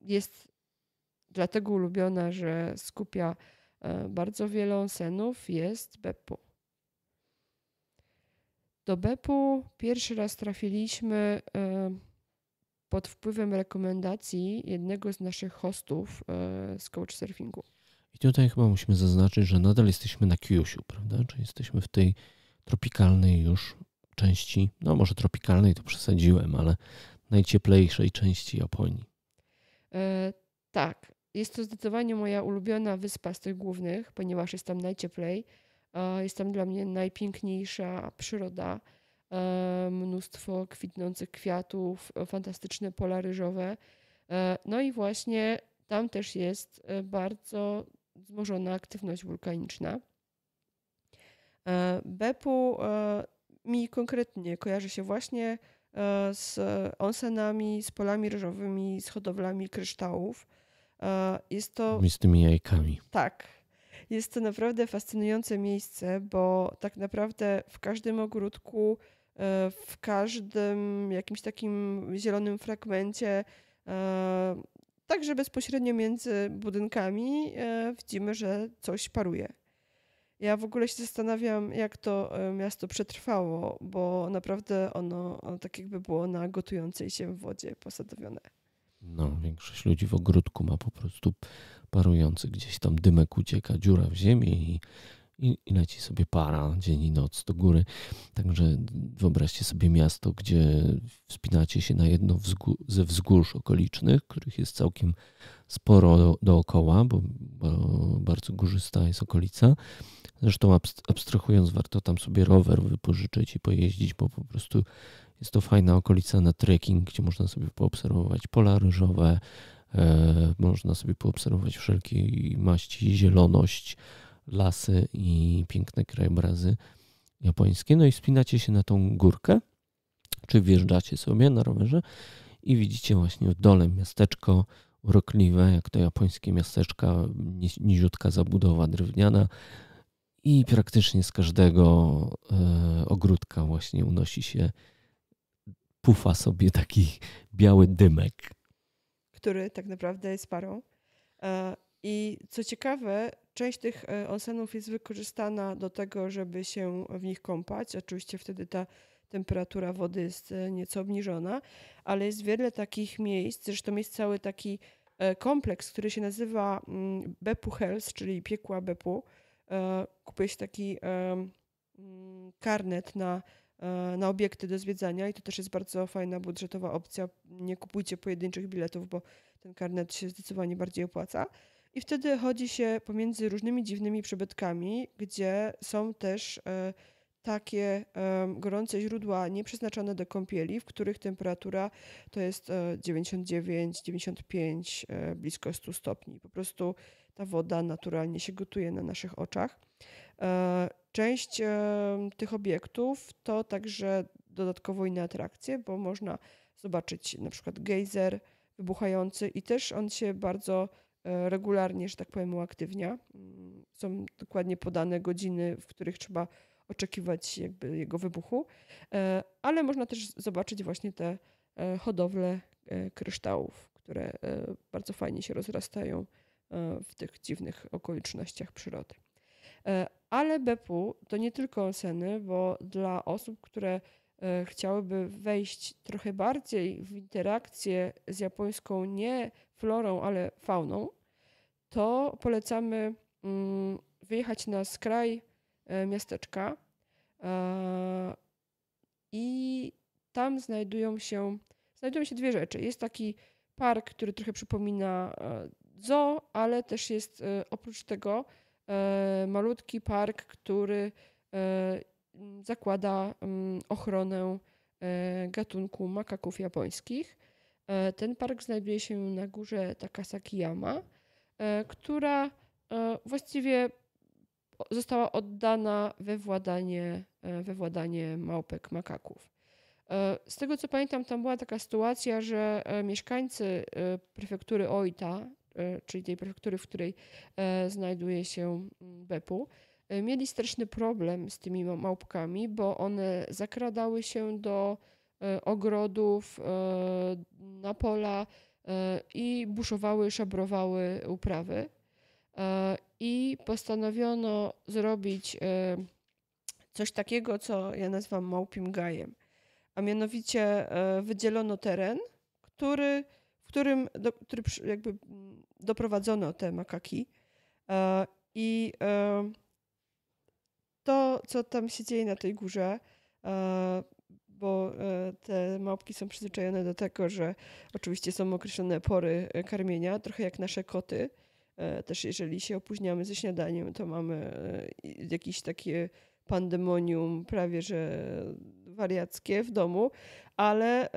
jest dlatego ulubiona, że skupia e, bardzo wiele onsenów, jest Beppu. Do Beppu pierwszy raz trafiliśmy e, pod wpływem rekomendacji jednego z naszych hostów e, z couchsurfingu. I tutaj chyba musimy zaznaczyć, że nadal jesteśmy na Kyushu, prawda? Czyli jesteśmy w tej tropikalnej już części, no może tropikalnej to przesadziłem, ale najcieplejszej części Japonii. E, tak. Jest to zdecydowanie moja ulubiona wyspa z tych głównych, ponieważ jest tam najcieplej. Jest tam dla mnie najpiękniejsza przyroda, e, mnóstwo kwitnących kwiatów, e, fantastyczne pola ryżowe. E, no i właśnie tam też jest bardzo wzmożona aktywność wulkaniczna. Bepu mi konkretnie kojarzy się właśnie z onsenami, z polami ryżowymi, z hodowlami kryształów. E, jest to. Z tymi jajkami. Tak. Jest to naprawdę fascynujące miejsce, bo tak naprawdę w każdym ogródku, e, w każdym jakimś takim zielonym fragmencie, e, także bezpośrednio między budynkami, widzimy, że coś paruje. Ja w ogóle się zastanawiam, jak to miasto przetrwało, bo naprawdę ono, ono tak jakby było na gotującej się wodzie posadowione. No, większość ludzi w ogródku ma po prostu parujący gdzieś tam dymek ucieka, dziura w ziemi i, i, i leci sobie para dzień i noc do góry. Także wyobraźcie sobie miasto, gdzie wspinacie się na jedno ze wzgórz okolicznych, których jest całkiem sporo do, dookoła, bo, bo bardzo górzysta jest okolica. Zresztą abstrahując, warto tam sobie rower wypożyczyć i pojeździć, bo po prostu jest to fajna okolica na trekking, gdzie można sobie poobserwować pola ryżowe, e, można sobie poobserwować wszelkiej maści, zieloność, lasy i piękne krajobrazy japońskie. No i wspinacie się na tą górkę, czy wjeżdżacie sobie na rowerze i widzicie właśnie w dole miasteczko urokliwe, jak to japońskie miasteczka, niziutka zabudowa drewniana i praktycznie z każdego e, ogródka właśnie unosi się pufa sobie taki biały dymek. Który tak naprawdę jest parą. E, I co ciekawe, część tych e, onsenów jest wykorzystana do tego, żeby się w nich kąpać. Oczywiście wtedy ta temperatura wody jest e, nieco obniżona, ale jest wiele takich miejsc, zresztą jest cały taki kompleks, który się nazywa mm, Bepu Hells, czyli piekła Bepu. Kupuje się taki mm, karnet na E, na obiekty do zwiedzania i to też jest bardzo fajna budżetowa opcja. Nie kupujcie pojedynczych biletów, bo ten karnet się zdecydowanie bardziej opłaca. I wtedy chodzi się pomiędzy różnymi dziwnymi przybytkami, gdzie są też e, takie e, gorące źródła nieprzeznaczone do kąpieli, w których temperatura to jest 99, 95, blisko 100 stopni. Po prostu ta woda naturalnie się gotuje na naszych oczach. E, część e, tych obiektów to także dodatkowo inne atrakcje, bo można zobaczyć na przykład gejzer wybuchający i też on się bardzo e, regularnie, że tak powiem, uaktywnia. Mm, są dokładnie podane godziny, w których trzeba oczekiwać jakby jego wybuchu, ale można też zobaczyć właśnie te hodowle kryształów, które bardzo fajnie się rozrastają w tych dziwnych okolicznościach przyrody. E, ale BPU to nie tylko oceny, bo dla osób, które e, chciałyby wejść trochę bardziej w interakcję z japońską nie florą, ale fauną, to polecamy mm, wyjechać na skraj e, miasteczka i tam znajdują się, znajdują się dwie rzeczy. Jest taki park, który trochę przypomina zoo, ale też jest oprócz tego E, malutki park, który e, zakłada mm, ochronę e, gatunku makaków japońskich. Ten park znajduje się na górze Takasakiyama, która właściwie została oddana we władanie, we władanie małpek makaków. Z tego co pamiętam, tam była taka sytuacja, że mieszkańcy prefektury Oita E, czyli tej prefektury, w której e, znajduje się mm, BePu, e, mieli straszny problem z tymi małpkami, bo one zakradały się do ogrodów, na pola i buszowały, szabrowały uprawy. I postanowiono zrobić coś takiego, co ja nazywam małpim gajem. A mianowicie wydzielono teren, który w którym do, który jakby mm, doprowadzono te makaki. E, I e, to, co tam się dzieje na tej górze, e, bo te małpki są przyzwyczajone do tego, że oczywiście są określone pory karmienia, trochę jak nasze koty. Też jeżeli się opóźniamy ze śniadaniem, to mamy jakieś takie pandemonium prawie że wariackie w domu, ale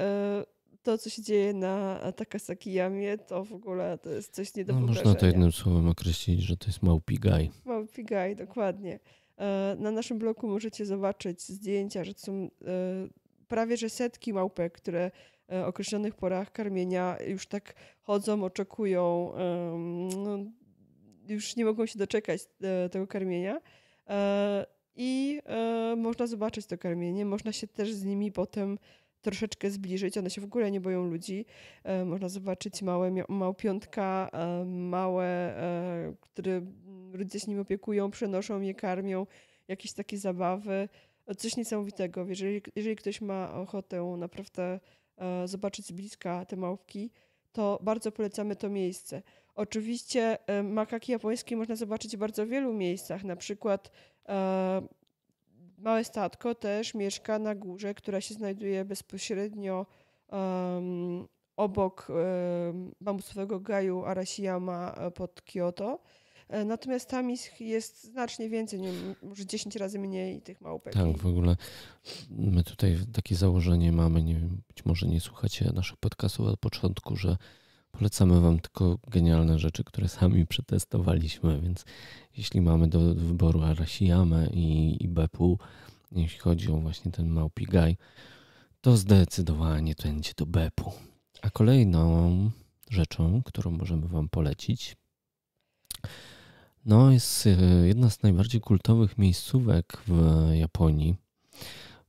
to, co się dzieje na Takasakijamie, to w ogóle to jest coś nie do no, Można to jednym słowem określić, że to jest małpigaj. Małpigaj, dokładnie. E, na naszym bloku możecie zobaczyć zdjęcia, że to są e, prawie że setki małpek, które o e, określonych porach karmienia już tak chodzą, oczekują, no, już nie mogą się doczekać tego karmienia. I można zobaczyć to karmienie, można się też z nimi potem troszeczkę zbliżyć. One się w ogóle nie boją ludzi. E, można zobaczyć małe małpiątka, e, małe, e, które rodzice się nim opiekują, przenoszą je, karmią, jakieś takie zabawy. Coś niesamowitego. Jeżeli, jeżeli ktoś ma ochotę naprawdę zobaczyć z bliska te małpki, to bardzo polecamy to miejsce. Oczywiście makaki japońskie można zobaczyć w bardzo wielu miejscach, na przykład Małe Statko też mieszka na górze, która się znajduje bezpośrednio um, obok um, bambusowego gaju Arashiyama e, pod Kyoto. E, natomiast tam jest znacznie więcej, nie może 10 razy mniej tych małpek. Tak, w ogóle my tutaj takie założenie mamy, nie wiem, być może nie słuchacie naszych podcastów od początku, że Polecamy Wam tylko genialne rzeczy, które sami przetestowaliśmy, więc jeśli mamy do wyboru Arashiyama i, i Bepu, jeśli chodzi o właśnie ten małpi to zdecydowanie będzie to Bepu. A kolejną rzeczą, którą możemy Wam polecić, no jest e, jedna z najbardziej kultowych miejscówek w Japonii,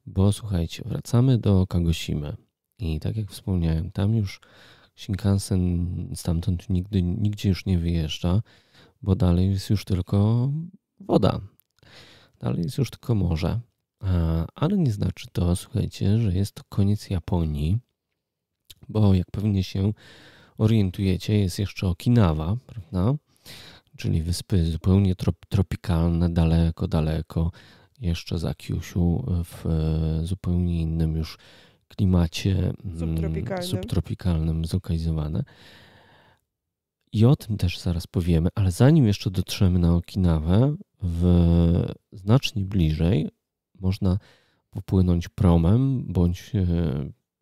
bo słuchajcie, wracamy do Kagoshimy i tak jak wspomniałem, tam już Shinkansen stamtąd nigdy, nigdzie już nie wyjeżdża, bo dalej jest już tylko woda. Dalej jest już tylko morze. Ale nie znaczy to, słuchajcie, że jest to koniec Japonii, bo jak pewnie się orientujecie, jest jeszcze Okinawa, prawda? Czyli wyspy zupełnie tropikalne, daleko, daleko, jeszcze za Kyushu, w e, zupełnie innym już klimacie mm, subtropikalnym. subtropikalnym zlokalizowane. I o tym też zaraz powiemy, ale zanim jeszcze dotrzemy na Okinawę, w znacznie bliżej można popłynąć promem bądź e,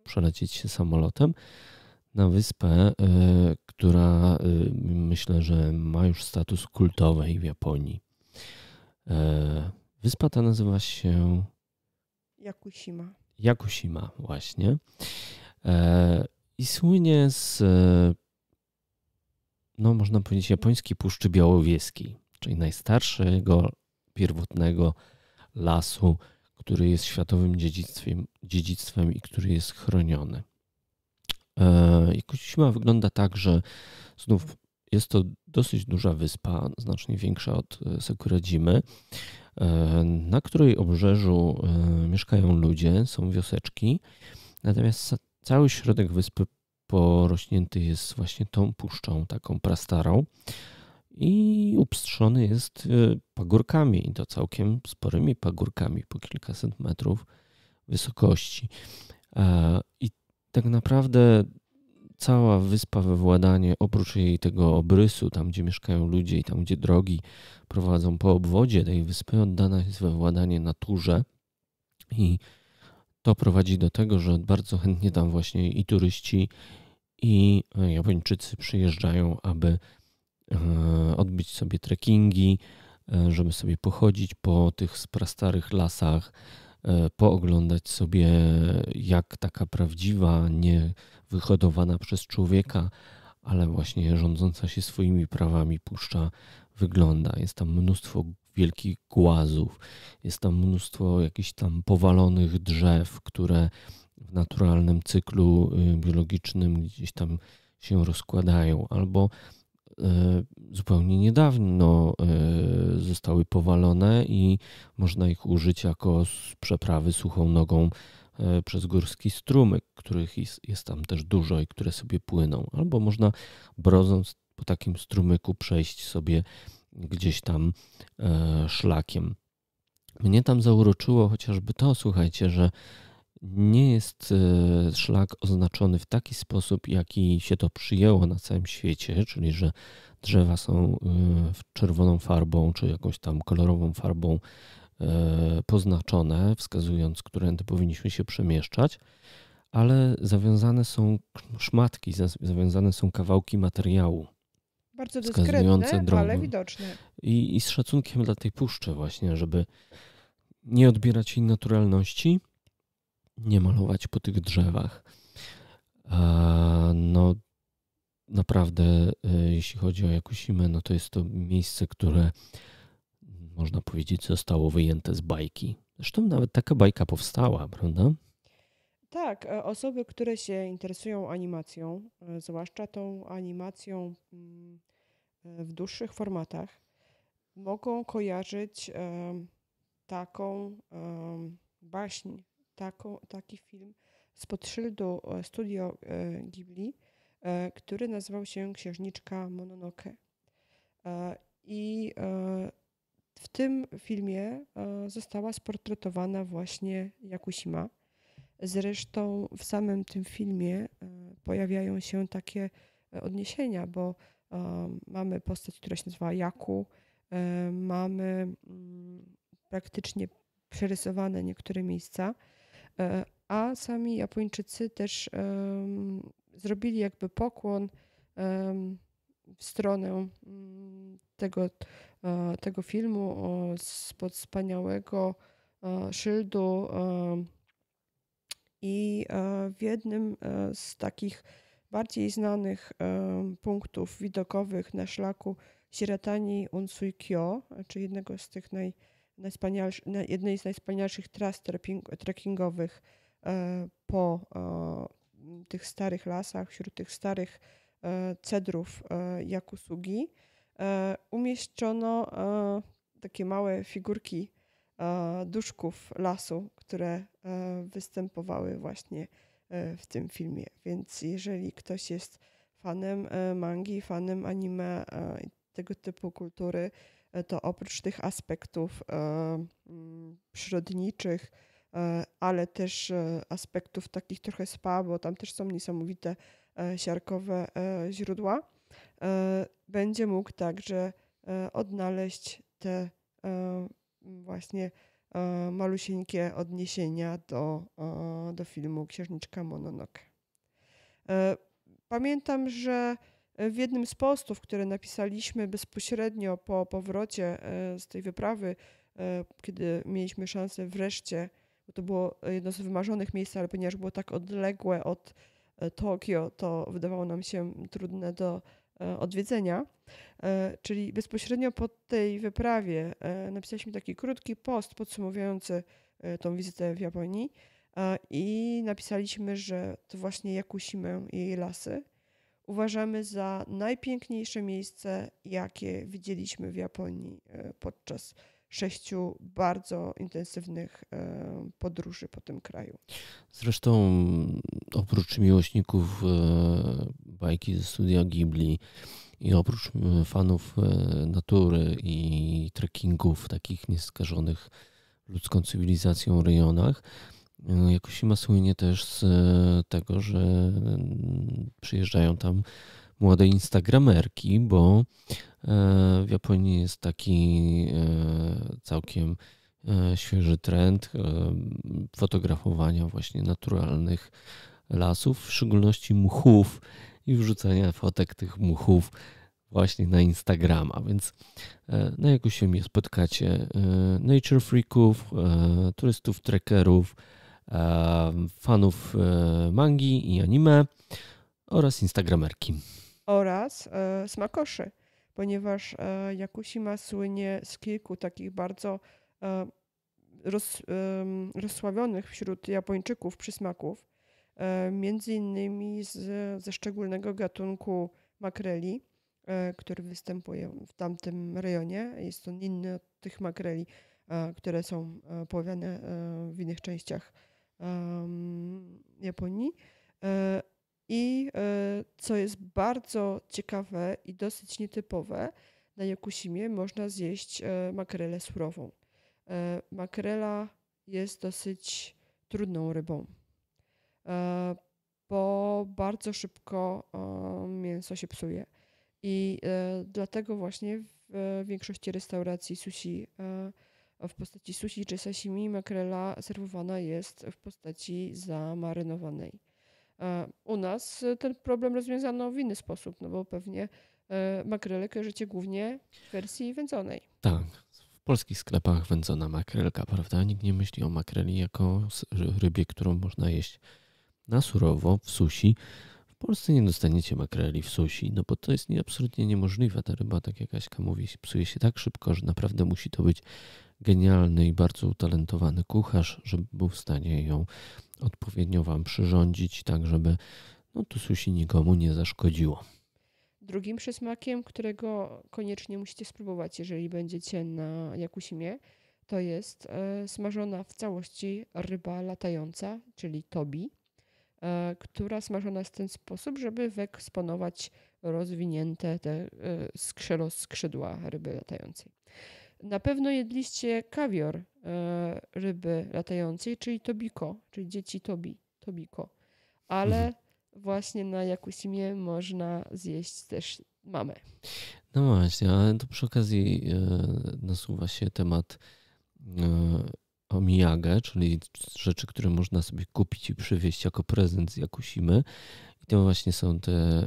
przelecieć się samolotem na wyspę, e, która e, myślę, że ma już status kultowej w Japonii. Wyspa ta nazywa się Yakushima. Jakusima właśnie e, i słynie z, e, no można powiedzieć, japońskiej Puszczy Białowieskiej, czyli najstarszego pierwotnego lasu, który jest światowym dziedzictwem, dziedzictwem i który jest chroniony. Jakusima e, wygląda tak, że znów jest to dosyć duża wyspa, znacznie większa od Sekuradzimy na której obrzeżu e, mieszkają ludzie, są wioseczki, natomiast cały środek wyspy porośnięty jest właśnie tą puszczą, taką prastarą i upstrzony jest e, pagórkami i to całkiem sporymi pagórkami po kilkaset metrów wysokości. E, I tak naprawdę cała wyspa we władanie, oprócz jej tego obrysu, tam gdzie mieszkają ludzie i tam gdzie drogi prowadzą po obwodzie tej wyspy, oddana jest we władanie naturze. I to prowadzi do tego, że bardzo chętnie tam właśnie i turyści, i Japończycy przyjeżdżają, aby e, odbyć sobie trekkingi, e, żeby sobie pochodzić po tych prastarych lasach, E, pooglądać sobie, jak taka prawdziwa, nie wyhodowana przez człowieka, ale właśnie rządząca się swoimi prawami puszcza wygląda. Jest tam mnóstwo wielkich głazów, jest tam mnóstwo jakichś tam powalonych drzew, które w naturalnym cyklu y, biologicznym gdzieś tam się rozkładają, albo E, zupełnie niedawno no, e, zostały powalone i można ich użyć jako przeprawy suchą nogą e, przez górski strumyk, których jest, jest tam też dużo i które sobie płyną. Albo można broząc po takim strumyku przejść sobie gdzieś tam szlakiem. Mnie tam zauroczyło chociażby to, słuchajcie, że nie jest e, szlak oznaczony w taki sposób, jaki się to przyjęło na całym świecie, czyli że drzewa są e, czerwoną farbą czy jakąś tam kolorową farbą e, poznaczone, wskazując, którędy powinniśmy się przemieszczać, ale zawiązane są szmatki, zawiązane są kawałki materiału. Bardzo dyskretne, drogę. ale widoczne. I, I z szacunkiem dla tej puszczy właśnie, żeby nie odbierać jej naturalności, nie malować po tych drzewach. No, naprawdę, y, jeśli chodzi o Jakusimę, no to jest to miejsce, które można powiedzieć zostało wyjęte z bajki. Zresztą nawet taka bajka powstała, prawda? Tak, e, osoby, które się interesują animacją, e, zwłaszcza tą animacją mm, e, w dłuższych formatach, mogą kojarzyć taką baśń taką, taki film spod szyldu e, Studio e, Ghibli, e, który nazywał się Księżniczka Mononoke. I w tym filmie została sportretowana właśnie Yakushima. Zresztą w samym tym filmie pojawiają się takie odniesienia, bo mamy postać, która się nazywa Jaku, mamy mm, praktycznie przerysowane niektóre miejsca. E, a sami Japończycy też zrobili jakby pokłon w stronę mm, tego, e, tego filmu spod wspaniałego e, szyldu. I w jednym z takich bardziej znanych punktów widokowych na szlaku Shiratani Unsuikyo, czy jednego z tych naj, jednej z najspanialszych tras trekkingowych e, po e, tych starych lasach, wśród tych starych e, cedrów Jakusugi, umieszczono takie małe figurki duszków lasu, które występowały właśnie w tym filmie. Więc jeżeli ktoś jest fanem mangi, fanem anime, tego typu kultury, E, to oprócz tych aspektów e, mm, przyrodniczych, e, ale też aspektów takich trochę spa, bo tam też są niesamowite siarkowe źródła, będzie mógł także odnaleźć te właśnie malusieńkie odniesienia do, do filmu Księżniczka Mononoke. Pamiętam, że w jednym z postów, które napisaliśmy bezpośrednio po powrocie e, z tej wyprawy, e, kiedy mieliśmy szansę wreszcie, bo to było jedno z wymarzonych miejsc, ale ponieważ było tak odległe od e, Tokio, to wydawało nam się trudne do odwiedzenia. Czyli bezpośrednio po tej wyprawie napisaliśmy taki krótki post podsumowujący tą wizytę w Japonii i napisaliśmy, że to właśnie Jakusimę i jej lasy uważamy za najpiękniejsze miejsce, jakie widzieliśmy w Japonii e, podczas sześciu bardzo intensywnych e, podróży po tym kraju. Zresztą oprócz miłośników e, bajki ze studia Ghibli i oprócz fanów natury i trekkingów takich nieskażonych ludzką cywilizacją rejonach, no, jakoś ma słynie też z e, tego, że mm, przyjeżdżają tam młode instagramerki, bo e, w Japonii jest taki e, całkiem świeży trend fotografowania właśnie naturalnych lasów, w szczególności muchów i wrzucania fotek tych muchów właśnie na Instagrama, więc na jakoś się mnie spotkacie nature freaków, turystów, trekkerów, fanów e, mangi i anime oraz instagramerki. Oraz e, smakoszy, ponieważ e, Jakusima słynie z kilku takich bardzo e, roz, rozsławionych wśród Japończyków przysmaków, między innymi z, ze szczególnego gatunku makreli, który występuje w tamtym rejonie. Jest on inny od tych makreli, które są poławiane w innych częściach Japonii. E, I e, co jest bardzo ciekawe i dosyć nietypowe, na Jakusimie można zjeść e, makrelę surową. Makrela jest dosyć trudną rybą, bo bardzo szybko mięso się psuje. I dlatego właśnie w większości restauracji sushi w postaci sushi czy sashimi makrela serwowana jest w postaci zamarynowanej. E, u nas ten problem rozwiązano w inny sposób, no bo pewnie e, makrele kojarzycie głównie w wersji wędzonej. Tak, w polskich sklepach wędzona makrelka, prawda? Nikt nie myśli o makreli jako rybie, którą można jeść na surowo, w sushi. Polsce nie dostaniecie makreli w sushi, no bo to jest absolutnie niemożliwe. Ta ryba, tak jak Aśka mówi, psuje się tak szybko, że naprawdę musi to być genialny i bardzo utalentowany kucharz, żeby był w stanie ją odpowiednio Wam przyrządzić, tak żeby no, to sushi nikomu nie zaszkodziło. Drugim przysmakiem, którego koniecznie musicie spróbować, jeżeli będziecie na Jakusimie, to jest e, smażona w całości ryba latająca, czyli tobi. E, która smażona jest w ten sposób, żeby wyeksponować rozwinięte te e, skrzelo skrzydła ryby latającej. Na pewno jedliście kawior e, ryby latającej, czyli tobiko, czyli dzieci tobi, tobiko. Ale mhm. właśnie na Jakusimie można zjeść też mamę. No właśnie, ale to przy okazji nasuwa się temat omiyage, czyli rzeczy, które można sobie kupić i przywieźć jako prezent z Jakusimy. I to właśnie są te,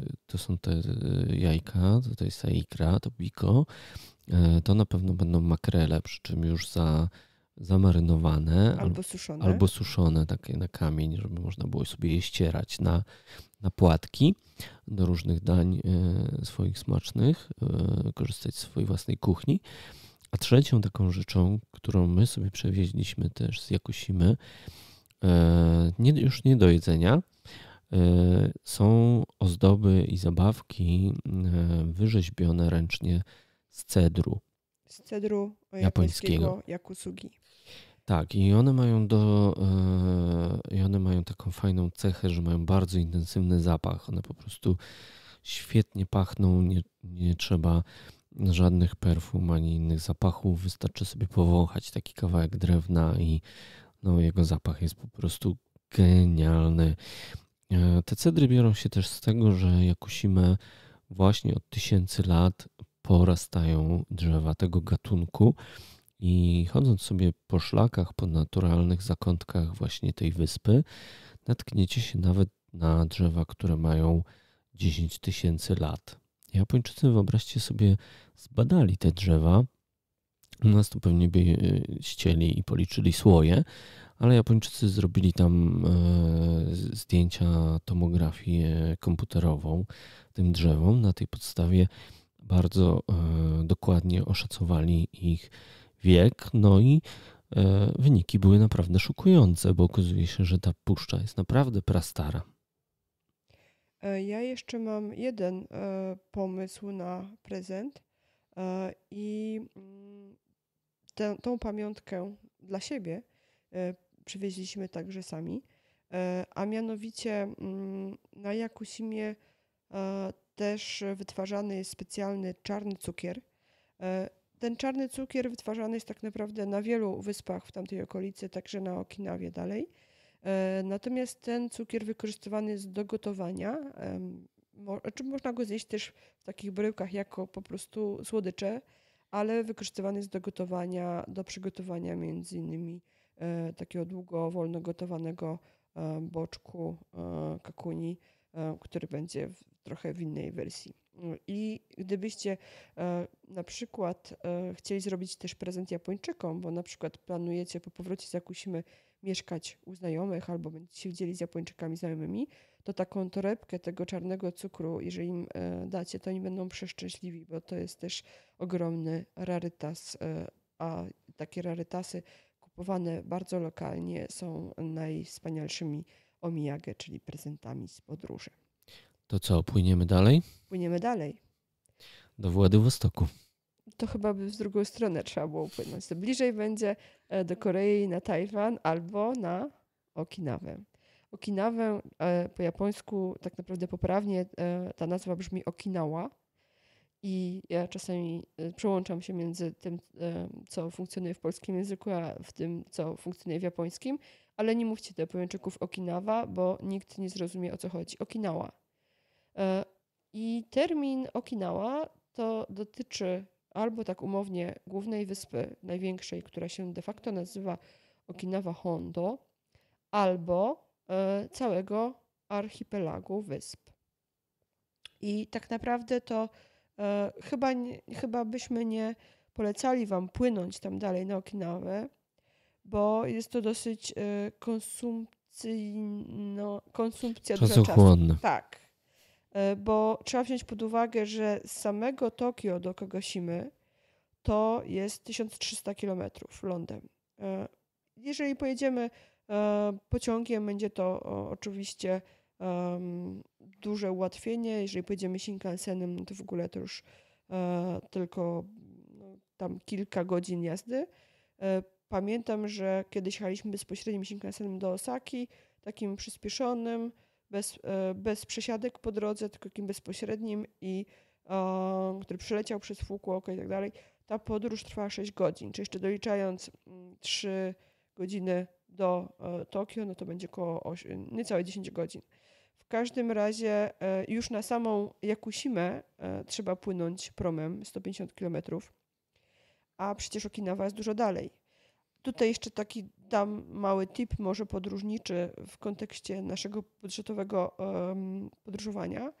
y, to są te y, jajka, to jest ta ikra, to biko. Y, to na pewno będą makrele, przy czym już za zamarynowane albo suszone. albo suszone takie na kamień, żeby można było sobie je ścierać na, na płatki do różnych dań swoich smacznych, korzystać z swojej własnej kuchni. A trzecią taką rzeczą, którą my sobie przewieźliśmy też z Jakusimy, e, nie, już nie do jedzenia, e, są ozdoby i zabawki e, wyrzeźbione ręcznie z cedru. Z cedru japońskiego. Jakusugi. Tak, i one mają do. I one mają taką fajną cechę, że mają bardzo intensywny zapach. One po prostu świetnie pachną, nie, nie trzeba żadnych perfum ani innych zapachów. Wystarczy sobie powąchać taki kawałek drewna i no, jego zapach jest po prostu genialny. E, te cedry biorą się też z tego, że jakusimy właśnie od tysięcy lat porastają drzewa tego gatunku i chodząc sobie po szlakach, po naturalnych zakątkach właśnie tej wyspy, natkniecie się nawet na drzewa, które mają 10 tysięcy lat. Japończycy, wyobraźcie sobie, zbadali te drzewa. U nas to pewnie by e, ścieli i policzyli słoje, ale Japończycy zrobili tam e, zdjęcia tomografię komputerową tym drzewom. Na tej podstawie bardzo e, dokładnie oszacowali ich wiek, no i wyniki były naprawdę szokujące, bo okazuje się, że ta puszcza jest naprawdę prastara. E, ja jeszcze mam jeden e, pomysł na prezent e, i mm, tę, tą pamiątkę dla siebie przywieźliśmy także sami, a mianowicie mm, na Jakusimie też wytwarzany jest specjalny czarny cukier. Ten czarny cukier wytwarzany jest tak naprawdę na wielu wyspach w tamtej okolicy, także na Okinawie dalej. E, natomiast ten cukier wykorzystywany jest do gotowania. Czy znaczy można go zjeść też w takich bryłkach jako po prostu słodycze, ale wykorzystywany jest do gotowania, do przygotowania między innymi e, takiego długo wolno gotowanego e, boczku kakuni, który będzie w trochę w innej wersji. No I gdybyście na przykład chcieli zrobić też prezent Japończykom, bo na przykład planujecie po powrocie z Jakusimy mieszkać u znajomych albo będziecie się widzieli z Japończykami znajomymi, to taką torebkę tego czarnego cukru, jeżeli im e, dacie, to oni będą przeszczęśliwi, bo to jest też ogromny rarytas, e, a takie rarytasy kupowane bardzo lokalnie są najwspanialszymi omijage, czyli prezentami z podróży. To co, płyniemy dalej? Płyniemy dalej. Do Władywostoku to chyba by w drugą stronę trzeba było płynąć. To bliżej będzie e, do Korei, na Tajwan albo na Okinawę. Okinawę e, po japońsku tak naprawdę poprawnie e, ta nazwa brzmi Okinawa. I ja czasami przełączam się między tym, co funkcjonuje w polskim języku, a w tym, co funkcjonuje w japońskim, ale nie mówcie do Japończyków Okinawa, bo nikt nie zrozumie o co chodzi. Okinawa. I termin Okinawa to dotyczy albo tak umownie głównej wyspy, największej, która się de facto nazywa Okinawa Hondo, albo e, całego archipelagu wysp. I tak naprawdę to e, chyba, chyba byśmy nie polecali Wam płynąć tam dalej na Okinawę, bo jest to dosyć e, konsumpcyjno, konsumpcja dużo czasu. Tak, E, bo trzeba wziąć pod uwagę, że z samego Tokio do Kagoshimy to jest 1300 km lądem. E, jeżeli pojedziemy e, pociągiem, będzie to oczywiście duże ułatwienie. Jeżeli pojedziemy Shinkansenem, to w ogóle to już tylko no, tam kilka godzin jazdy. Pamiętam, że kiedyś jechaliśmy bezpośrednim Shinkansenem do Osaki, takim przyspieszonym, bez, e, bez przesiadek po drodze, tylko kim bezpośrednim i e, który przyleciał przez Fukuoka i tak dalej. Ta podróż trwała 6 godzin, czy jeszcze doliczając 3 mm, godziny do e, Tokio, no to będzie około 8, niecałe 10 godzin. W każdym razie już na samą Jakusimę trzeba płynąć promem 150 km, a przecież Okinawa jest dużo dalej. Tutaj jeszcze taki dam mały tip, może podróżniczy w kontekście naszego budżetowego um, podróżowania.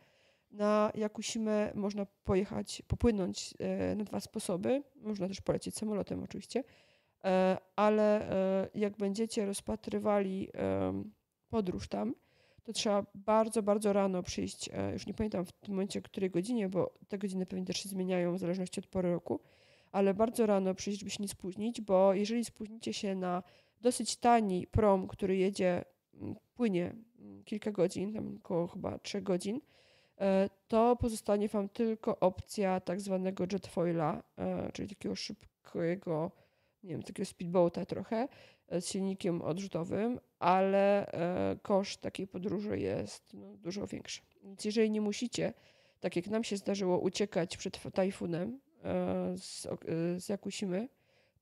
Na Jakusimę można pojechać, popłynąć e, na dwa sposoby. Można też polecieć samolotem oczywiście, e, ale e, jak będziecie rozpatrywali podróż tam, to trzeba bardzo, bardzo rano przyjść, e, już nie pamiętam w tym momencie, o której godzinie, bo te godziny pewnie też się zmieniają w zależności od pory roku, ale bardzo rano przyjść, żeby się nie spóźnić, bo jeżeli spóźnicie się na dosyć tani prom, który jedzie, mm, płynie mm, kilka godzin, tam około chyba 3 godzin, e, to pozostanie Wam tylko opcja tak zwanego jetfoila, e, czyli takiego szybkiego, nie wiem, takiego speedboata trochę, e, z silnikiem odrzutowym, ale koszt takiej podróży jest no, dużo większy. Więc jeżeli nie musicie, tak jak nam się zdarzyło, uciekać przed tajfunem, E, z, e, z Jakusimy,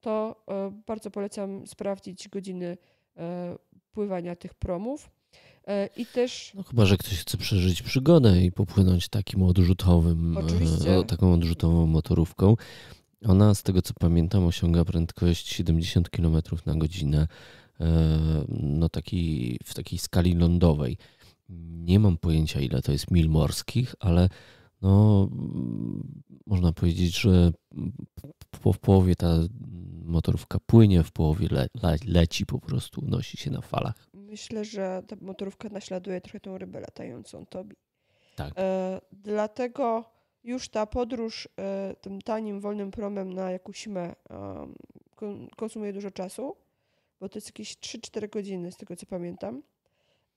to e, bardzo polecam sprawdzić godziny pływania tych promów. I też. No chyba, że ktoś chce przeżyć przygodę i popłynąć takim odrzutowym, Oczywiście. taką odrzutową motorówką. Ona, z tego co pamiętam, osiąga prędkość 70 km na godzinę no taki, w takiej skali lądowej. Nie mam pojęcia, ile to jest mil morskich, ale no można powiedzieć, że po, w połowie ta motorówka płynie, w połowie le, le, leci po prostu, unosi się na falach. Myślę, że ta motorówka naśladuje trochę tą rybę latającą Tobi. Tak. E, dlatego już ta podróż e, tym tanim, wolnym promem na Jakusimę e, konsumuje dużo czasu, bo to jest jakieś 3-4 godziny, z tego co pamiętam.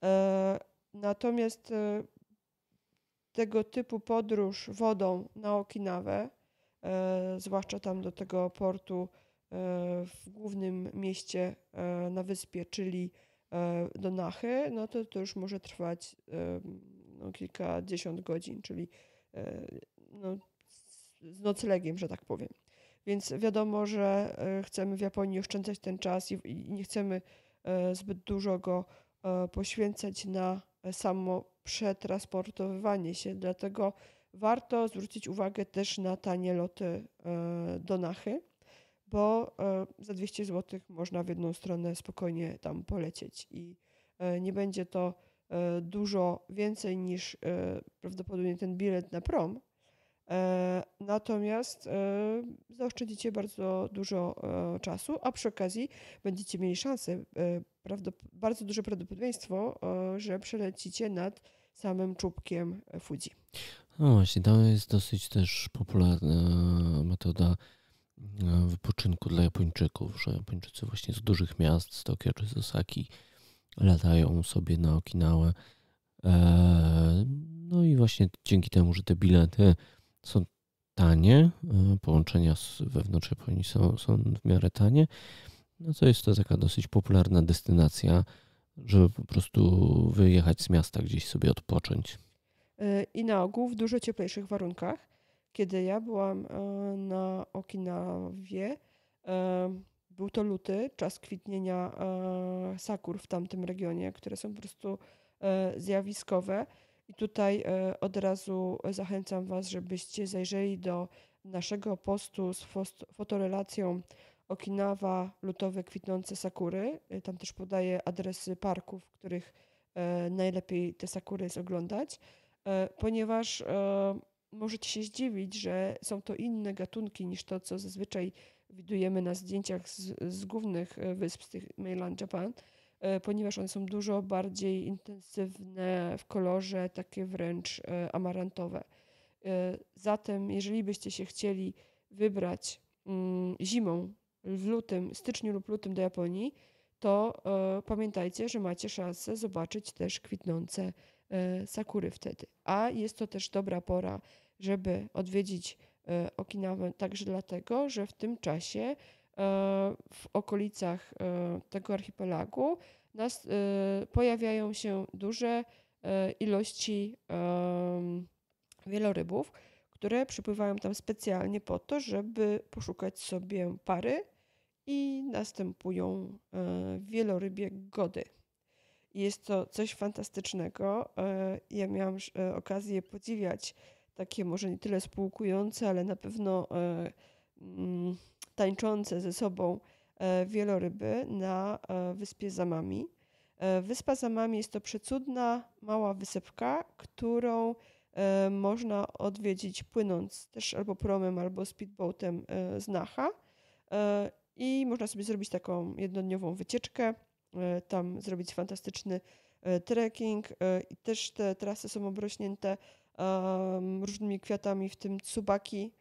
E, natomiast e, tego typu podróż wodą na Okinawę, e, zwłaszcza tam do tego portu e, w głównym mieście e, na wyspie, czyli do Nachy, no to to już może trwać no, kilkadziesiąt godzin, czyli no, z noclegiem, że tak powiem. Więc wiadomo, że chcemy w Japonii oszczędzać ten czas i, nie chcemy zbyt dużo go poświęcać na samo przetransportowywanie się. Dlatego warto zwrócić uwagę też na tanie loty e, do Nachy, bo e, za 200 zł można w jedną stronę spokojnie tam polecieć i e, nie będzie to dużo więcej niż prawdopodobnie ten bilet na prom, E, natomiast e, zaoszczędzicie bardzo dużo e, czasu, a przy okazji będziecie mieli szansę, bardzo duże prawdopodobieństwo, że przelecicie nad samym czubkiem Fuji. No właśnie, to jest dosyć też popularna metoda wypoczynku dla Japończyków, że Japończycy właśnie z dużych miast, z Tokio czy z Osaki, latają sobie na Okinałę. No i właśnie dzięki temu, że te bilety są tanie, e, połączenia z wewnątrz Japonii są, są w miarę tanie, no to jest to taka dosyć popularna destynacja, żeby po prostu wyjechać z miasta gdzieś sobie odpocząć. E, I na ogół w dużo cieplejszych warunkach. Kiedy ja byłam e, na Okinawie, był to luty, czas kwitnienia sakur w tamtym regionie, które są po prostu zjawiskowe. I tutaj e, od razu zachęcam Was, żebyście zajrzeli do naszego postu z fotorelacją Okinawa lutowe kwitnące sakury. E, tam też podaję adresy parków, w których e, najlepiej te sakury jest oglądać, ponieważ możecie się zdziwić, że są to inne gatunki niż to, co zazwyczaj widujemy na zdjęciach z, z głównych wysp z tych mainland Japan. E, ponieważ one są dużo bardziej intensywne w kolorze, takie wręcz e, amarantowe. E, zatem, jeżeli byście się chcieli wybrać mm, zimą, w lutym, styczniu lub lutym do Japonii, to pamiętajcie, że macie szansę zobaczyć też kwitnące sakury wtedy. A jest to też dobra pora, żeby odwiedzić Okinawę także dlatego, że w tym czasie E, w okolicach e, tego archipelagu nas, e, pojawiają się duże ilości wielorybów, które przypływają tam specjalnie po to, żeby poszukać sobie pary i następują wielorybie gody. Jest to coś fantastycznego. Ja miałam okazję podziwiać takie może nie tyle spłukujące, ale na pewno mm, tańczące ze sobą e, wieloryby na e, wyspie Zamami. E, wyspa Zamami jest to przecudna mała wysepka, którą można odwiedzić płynąc też albo promem, albo speedboatem z Nacha. I można sobie zrobić taką jednodniową wycieczkę, tam zrobić fantastyczny trekking. I też te trasy są obrośnięte różnymi kwiatami, w tym tsubaki,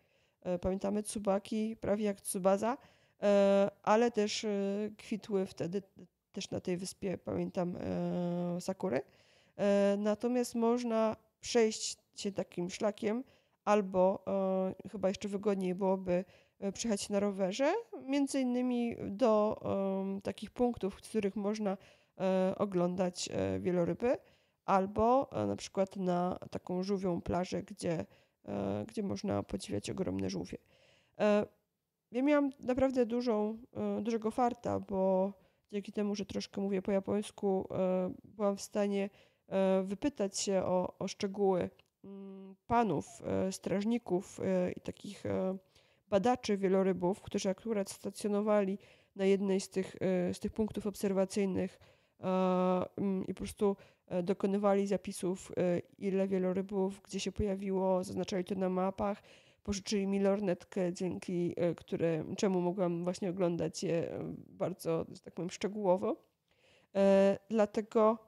E, pamiętamy Tsubaki, prawie jak Tsubaza, e, ale też e, kwitły wtedy też na tej wyspie, pamiętam, sakury. Natomiast można przejść się takim szlakiem, albo chyba jeszcze wygodniej byłoby przyjechać na rowerze, między innymi do takich punktów, w których można oglądać wieloryby, albo na przykład na taką żółwią plażę, gdzie E, gdzie można podziwiać ogromne żółwie. E, ja miałam naprawdę dużą, e, dużego farta, bo dzięki temu, że troszkę mówię po japońsku, byłam w stanie wypytać się o, o szczegóły mm, panów, strażników i takich badaczy wielorybów, którzy akurat stacjonowali na jednej z tych, z tych punktów obserwacyjnych E, mm, i po prostu e, dokonywali zapisów, e, ile wielorybów, gdzie się pojawiło, zaznaczali to na mapach. Pożyczyli mi lornetkę, dzięki które, czemu mogłam właśnie oglądać je bardzo, że tak powiem, szczegółowo. Dlatego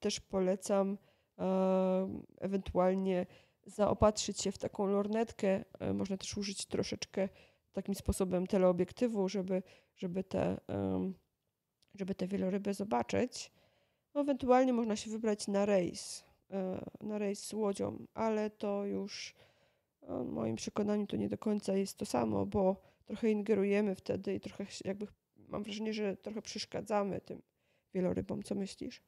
też polecam ewentualnie zaopatrzyć się w taką lornetkę. Można też użyć troszeczkę takim sposobem teleobiektywu, żeby, żeby te um, żeby te wieloryby zobaczyć. Ewentualnie można się wybrać na rejs, e, na rejs łodzią, ale to już e, w moim przekonaniu to nie do końca jest to samo, bo trochę ingerujemy wtedy i trochę jakby mam wrażenie, że trochę przeszkadzamy tym wielorybom. Co myślisz?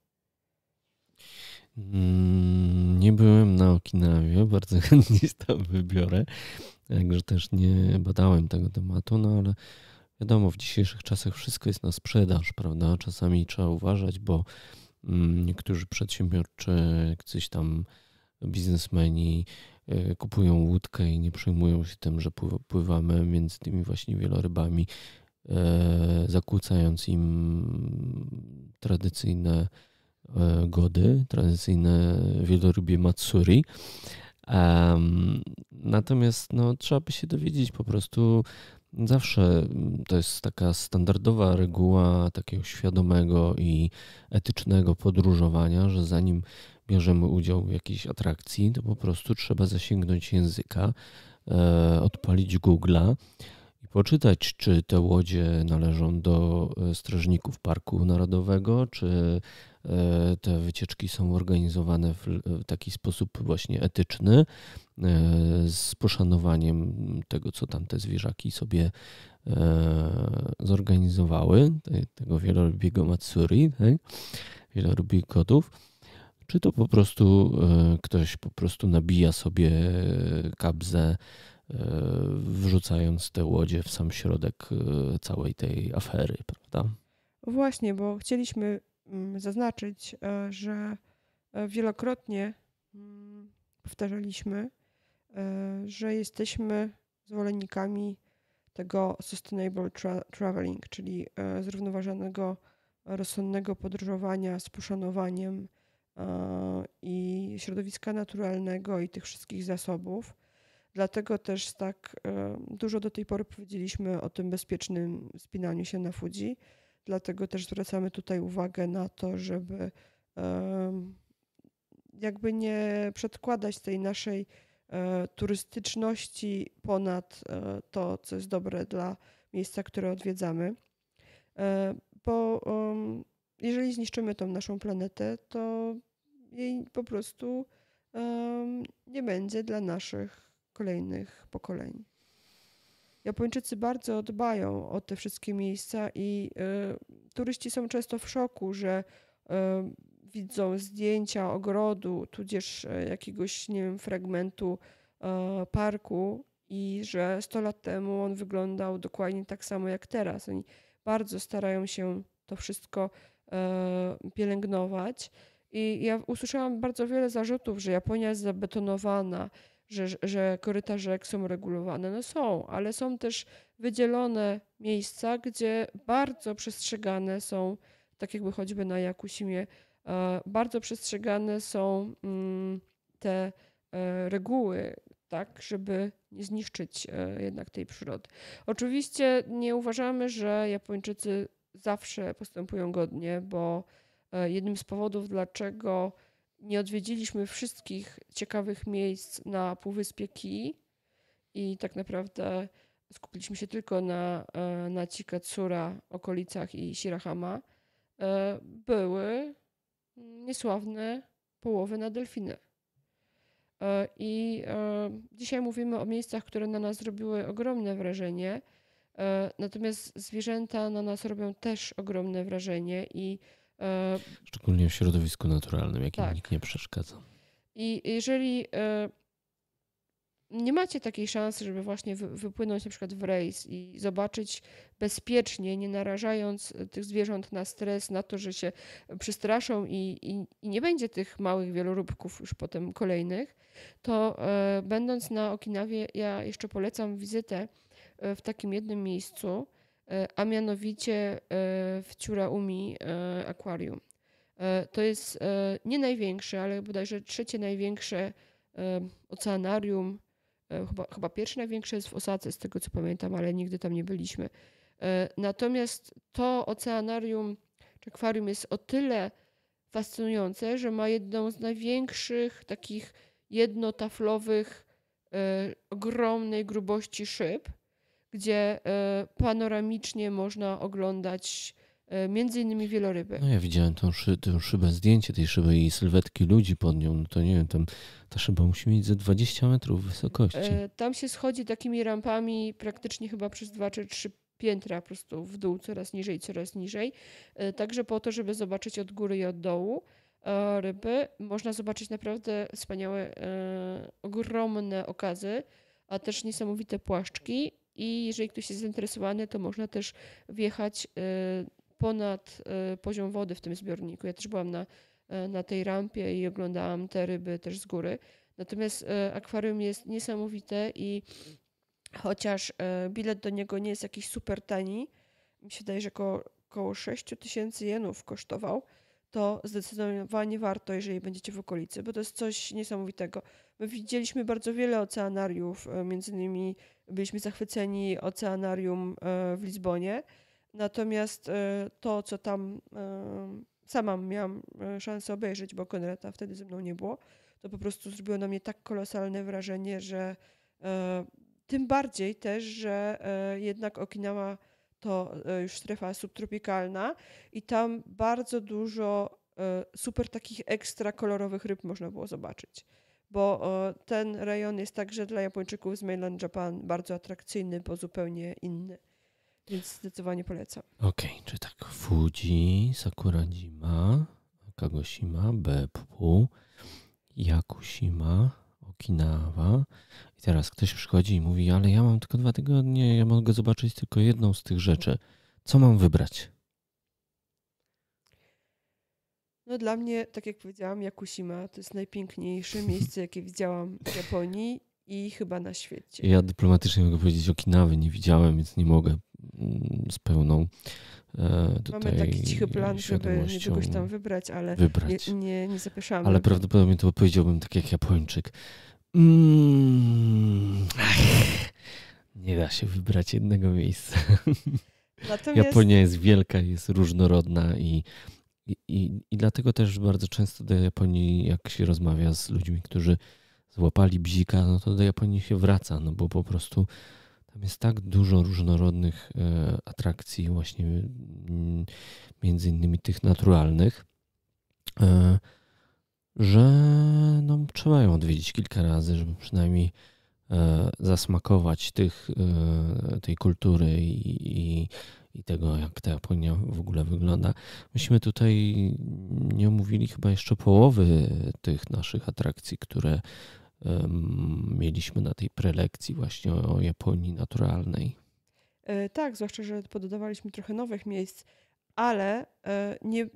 Mm, nie byłem na Okinawie, bardzo chętnie tam wybiorę, także też nie badałem tego tematu, no ale Wiadomo, w dzisiejszych czasach wszystko jest na sprzedaż, prawda? Czasami trzeba uważać, bo mm, niektórzy przedsiębiorcy, jacyś tam biznesmeni e, kupują łódkę i nie przejmują się tym, że pływamy między tymi właśnie wielorybami, e, zakłócając im tradycyjne e, gody, tradycyjne wielorybie Matsuri. Natomiast no, trzeba by się dowiedzieć po prostu, Zawsze mm, to jest taka standardowa reguła takiego świadomego i etycznego podróżowania, że zanim bierzemy udział w jakiejś atrakcji, to po prostu trzeba zasięgnąć języka, e, odpalić Google'a i poczytać, czy te łodzie należą do e, strażników Parku Narodowego, czy e, te wycieczki są organizowane w taki sposób właśnie etyczny, E, z poszanowaniem tego, co tamte zwierzaki sobie e, zorganizowały, tego wielorybiego Matsuri, tak? wielorybich kotów, czy to po prostu e, ktoś po prostu nabija sobie kabzę, wrzucając te łodzie w sam środek całej tej afery, prawda? Właśnie, bo chcieliśmy mm, zaznaczyć, że wielokrotnie mm, powtarzaliśmy, E, że jesteśmy zwolennikami tego sustainable tra traveling, czyli e, zrównoważonego, rozsądnego podróżowania z poszanowaniem e, i środowiska naturalnego i tych wszystkich zasobów. Dlatego też tak dużo do tej pory powiedzieliśmy o tym bezpiecznym spinaniu się na Fuji. Dlatego też zwracamy tutaj uwagę na to, żeby jakby nie przedkładać tej naszej E, turystyczności ponad e, to, co jest dobre dla miejsca, które odwiedzamy. E, bo um, jeżeli zniszczymy tą naszą planetę, to jej po prostu nie będzie dla naszych kolejnych pokoleń. Japończycy bardzo dbają o te wszystkie miejsca i turyści są często w szoku, że widzą zdjęcia ogrodu, tudzież e, jakiegoś, nie wiem, fragmentu e, parku i że 100 lat temu on wyglądał dokładnie tak samo jak teraz. Oni bardzo starają się to wszystko e, pielęgnować. I ja usłyszałam bardzo wiele zarzutów, że Japonia jest zabetonowana, że, że koryta rzek są regulowane. No są, ale są też wydzielone miejsca, gdzie bardzo przestrzegane są, tak jakby choćby na Jakusimie, E, bardzo przestrzegane są mm, te e, reguły, tak, żeby nie zniszczyć e, jednak tej przyrody. Oczywiście nie uważamy, że Japończycy zawsze postępują godnie, bo jednym z powodów, dlaczego nie odwiedziliśmy wszystkich ciekawych miejsc na Półwyspie Kii i tak naprawdę skupiliśmy się tylko na, na Cikatsura, okolicach i Shirahama, były niesławne połowy na delfiny. E, I e, dzisiaj mówimy o miejscach, które na nas zrobiły ogromne wrażenie. E, natomiast zwierzęta na nas robią też ogromne wrażenie i szczególnie w środowisku naturalnym, jakim tak. nikt nie przeszkadza. I jeżeli nie macie takiej szansy, żeby właśnie wypłynąć na przykład w rejs i zobaczyć bezpiecznie, nie narażając e, tych zwierząt na stres, na to, że się przestraszą i, i, i nie będzie tych małych wieloróbków już potem kolejnych, to e, będąc na Okinawie, ja jeszcze polecam wizytę e, w takim jednym miejscu, a mianowicie w Ciuraumi Aquarium. To jest nie największe, ale bodajże trzecie największe oceanarium E, chyba, chyba pierwsze największe jest w Osace, z tego co pamiętam, ale nigdy tam nie byliśmy. E, natomiast to oceanarium czy akwarium jest o tyle fascynujące, że ma jedną z największych takich jednotaflowych, e, ogromnej grubości szyb, gdzie panoramicznie można oglądać E, między innymi wieloryby. No ja widziałem tą, szy, tą szybę, zdjęcie tej szyby i sylwetki ludzi pod nią, no to nie wiem, tam ta szyba musi mieć ze 20 metrów wysokości. E, tam się schodzi takimi rampami praktycznie chyba przez dwa czy trzy piętra po prostu w dół, coraz niżej, coraz niżej. E, także po to, żeby zobaczyć od góry i od dołu ryby, można zobaczyć naprawdę wspaniałe, ogromne okazy, a też niesamowite płaszczki. I jeżeli ktoś jest zainteresowany, to można też wjechać ponad e, poziom wody w tym zbiorniku. Ja też byłam na, e, na tej rampie i oglądałam te ryby też z góry. Natomiast e, akwarium jest niesamowite i chociaż bilet do niego nie jest jakiś super tani, mi się wydaje, że około, około 6 tysięcy jenów kosztował, to zdecydowanie warto, jeżeli będziecie w okolicy, bo to jest coś niesamowitego. My widzieliśmy bardzo wiele oceanariów, między innymi byliśmy zachwyceni oceanarium w Lizbonie, Natomiast e, to, co tam e, sama miałam e, szansę obejrzeć, bo Konrada wtedy ze mną nie było, to po prostu zrobiło na mnie tak kolosalne wrażenie, że tym bardziej też, że jednak Okinawa to już strefa subtropikalna i tam bardzo dużo super takich ekstra kolorowych ryb można było zobaczyć. Bo ten rejon jest także dla Japończyków z mainland Japan bardzo atrakcyjny, bo zupełnie inny. Więc zdecydowanie polecam. Okej, okay, czy tak Fuji, Sakurajima, Kagoshima, Beppu, Yakushima, Okinawa. I teraz ktoś przychodzi i mówi, ale ja mam tylko dwa tygodnie, ja mogę zobaczyć tylko jedną z tych rzeczy. Co mam wybrać? No dla mnie, tak jak powiedziałam, Yakushima to jest najpiękniejsze miejsce, jakie widziałam w Japonii i chyba na świecie. Ja dyplomatycznie mogę powiedzieć, Okinawy nie widziałem, więc nie mogę mm, z pełną e, tutaj Mamy taki cichy plan, żeby nie czegoś tam wybrać, ale wybrać. Nie, nie, nie Ale prawdopodobnie to powiedziałbym tak jak Japończyk. Mm, ach, nie da się wybrać jednego miejsca. Natomiast... Japonia jest wielka, jest różnorodna i, i, i, i dlatego też bardzo często do Japonii, jak się rozmawia z ludźmi, którzy złapali bzika, no to do Japonii się wraca, no bo po prostu tam jest tak dużo różnorodnych e, atrakcji, właśnie mm, między innymi tych naturalnych, e, że no, trzeba ją odwiedzić kilka razy, żeby przynajmniej e, zasmakować tych, tej kultury i, i, i, tego, jak ta Japonia w ogóle wygląda. Myśmy tutaj nie omówili chyba jeszcze połowy tych naszych atrakcji, które mieliśmy na tej prelekcji właśnie o Japonii naturalnej. E, tak, zwłaszcza, że pododawaliśmy trochę nowych miejsc, ale e, nie,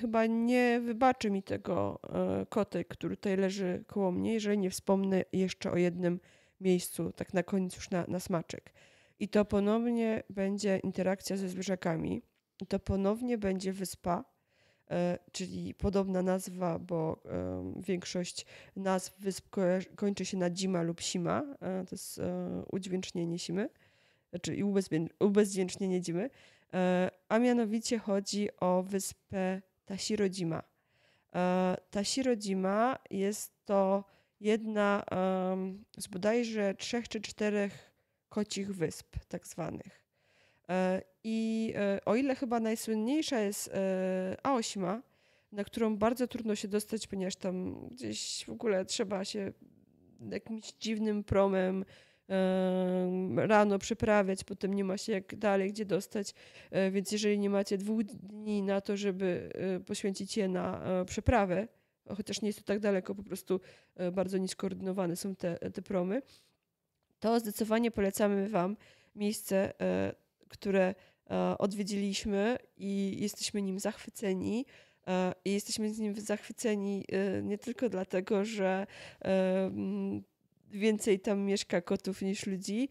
chyba nie wybaczy mi tego e, kotek, który tutaj leży koło mnie, jeżeli nie wspomnę jeszcze o jednym miejscu, tak na koniec już na, na smaczek. I to ponownie będzie interakcja ze zwierzakami. I to ponownie będzie wyspa, E, czyli podobna nazwa, bo większość nazw wysp kończy się na dzima lub sima, e, to jest e, udźwięcznienie simy, czyli znaczy ubezwdzięcznienie dzimy, a mianowicie chodzi o wyspę Tasirodzima. Tasirodzima jest to jedna z bodajże trzech czy czterech kocich wysp tak zwanych. I e, o ile chyba najsłynniejsza jest e, A8, na którą bardzo trudno się dostać, ponieważ tam gdzieś w ogóle trzeba się jakimś dziwnym promem e, rano przeprawiać, potem nie ma się jak dalej gdzie dostać, więc jeżeli nie macie dwóch dni na to, żeby poświęcić je na przeprawę, chociaż nie jest to tak daleko, po prostu bardzo nieskoordynowane są te, te promy, to zdecydowanie polecamy Wam miejsce które e, odwiedziliśmy i jesteśmy nim zachwyceni. E, I jesteśmy z nim zachwyceni e, nie tylko dlatego, że więcej tam mieszka kotów niż ludzi,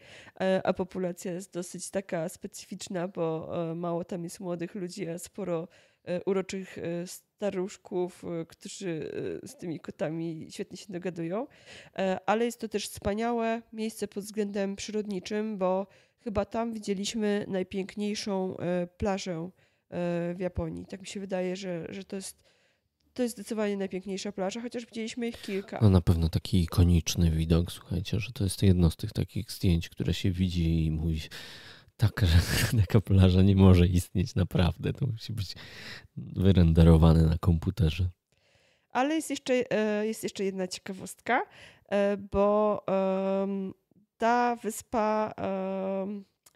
a populacja jest dosyć taka specyficzna, bo mało tam jest młodych ludzi, a sporo uroczych staruszków, którzy z tymi kotami świetnie się dogadują. Ale jest to też wspaniałe miejsce pod względem przyrodniczym, bo Chyba tam widzieliśmy najpiękniejszą e, plażę e, w Japonii. Tak mi się wydaje, że, że to jest to jest zdecydowanie najpiękniejsza plaża, chociaż widzieliśmy ich kilka. No na pewno taki ikoniczny widok, słuchajcie, że to jest jedno z tych takich zdjęć, które się widzi i mówi tak, że taka plaża nie może istnieć naprawdę. To musi być wyrenderowane na komputerze. Ale jest jeszcze, e, jest jeszcze jedna ciekawostka, bo ta wyspa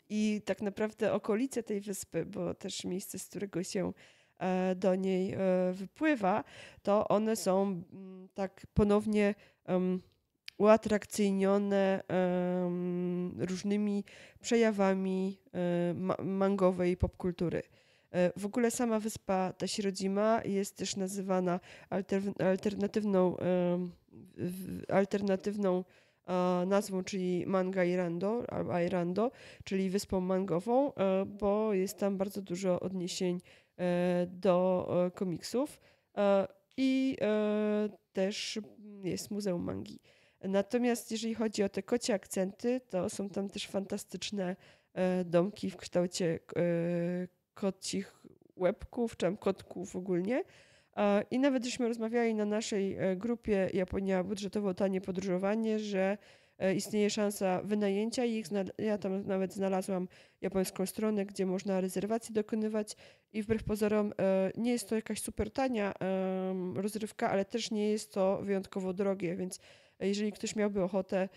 i tak naprawdę okolice tej wyspy, bo też miejsce, z którego się e, do niej e, wypływa, to one są tak ponownie uatrakcyjnione różnymi przejawami e, mangowej popkultury. W ogóle sama wyspa, ta Środzima, jest też nazywana alternatywną, alternatywną E, nazwą, czyli Manga Irando, albo Irando, czyli wyspą mangową, e, bo jest tam bardzo dużo odniesień e, do komiksów i też jest Muzeum Mangi. Natomiast jeżeli chodzi o te kocie akcenty, to są tam też fantastyczne domki w kształcie kocich łebków, czy tam kotków ogólnie, i nawet żeśmy rozmawiali na naszej e, grupie Japonia budżetowo tanie podróżowanie, że e, istnieje szansa wynajęcia ich. Ja tam nawet znalazłam japońską stronę, gdzie można rezerwacji dokonywać i wbrew pozorom e, nie jest to jakaś super tania rozrywka, ale też nie jest to wyjątkowo drogie, więc jeżeli ktoś miałby ochotę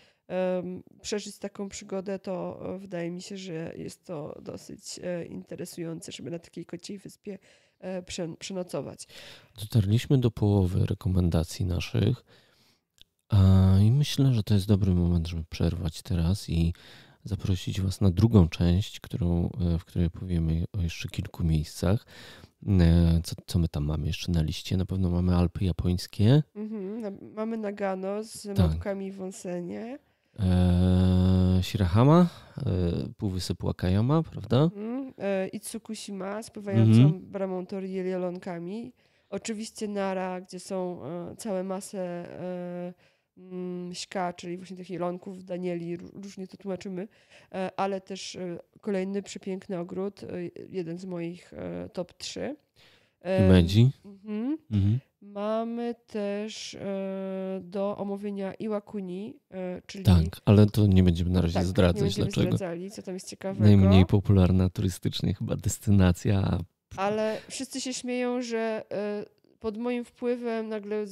przeżyć taką przygodę, to wydaje mi się, że jest to dosyć interesujące, żeby na takiej kociej wyspie E, przenocować. Dotarliśmy do połowy rekomendacji naszych a, i myślę, że to jest dobry moment, żeby przerwać teraz i zaprosić Was na drugą część, którą, e, w której powiemy o jeszcze kilku miejscach. E, co, co my tam mamy jeszcze na liście? Na pewno mamy Alpy Japońskie. Mhm, mamy Nagano z tak. mapkami w Onsenie. Eee, Shirahama, y, półwysypu Akayama, prawda? Mhm. E, I Tsukushima z pływającą mm -hmm. bramą torielionkami. Oczywiście Nara, gdzie są e, całe masę e, mm, śka, czyli właśnie tych jelonków, danieli, różnie to tłumaczymy, ale też kolejny przepiękny ogród, jeden z moich top 3. Medzi. Mhm. Mhm. Mamy też e, do omówienia Iwakuni, e, czyli... Tak, ale to nie będziemy na razie tak, zdradzać, dlaczego. Zdradzali, co tam jest ciekawego. Najmniej popularna turystycznie chyba destynacja. Ale wszyscy się śmieją, że e, pod moim wpływem nagle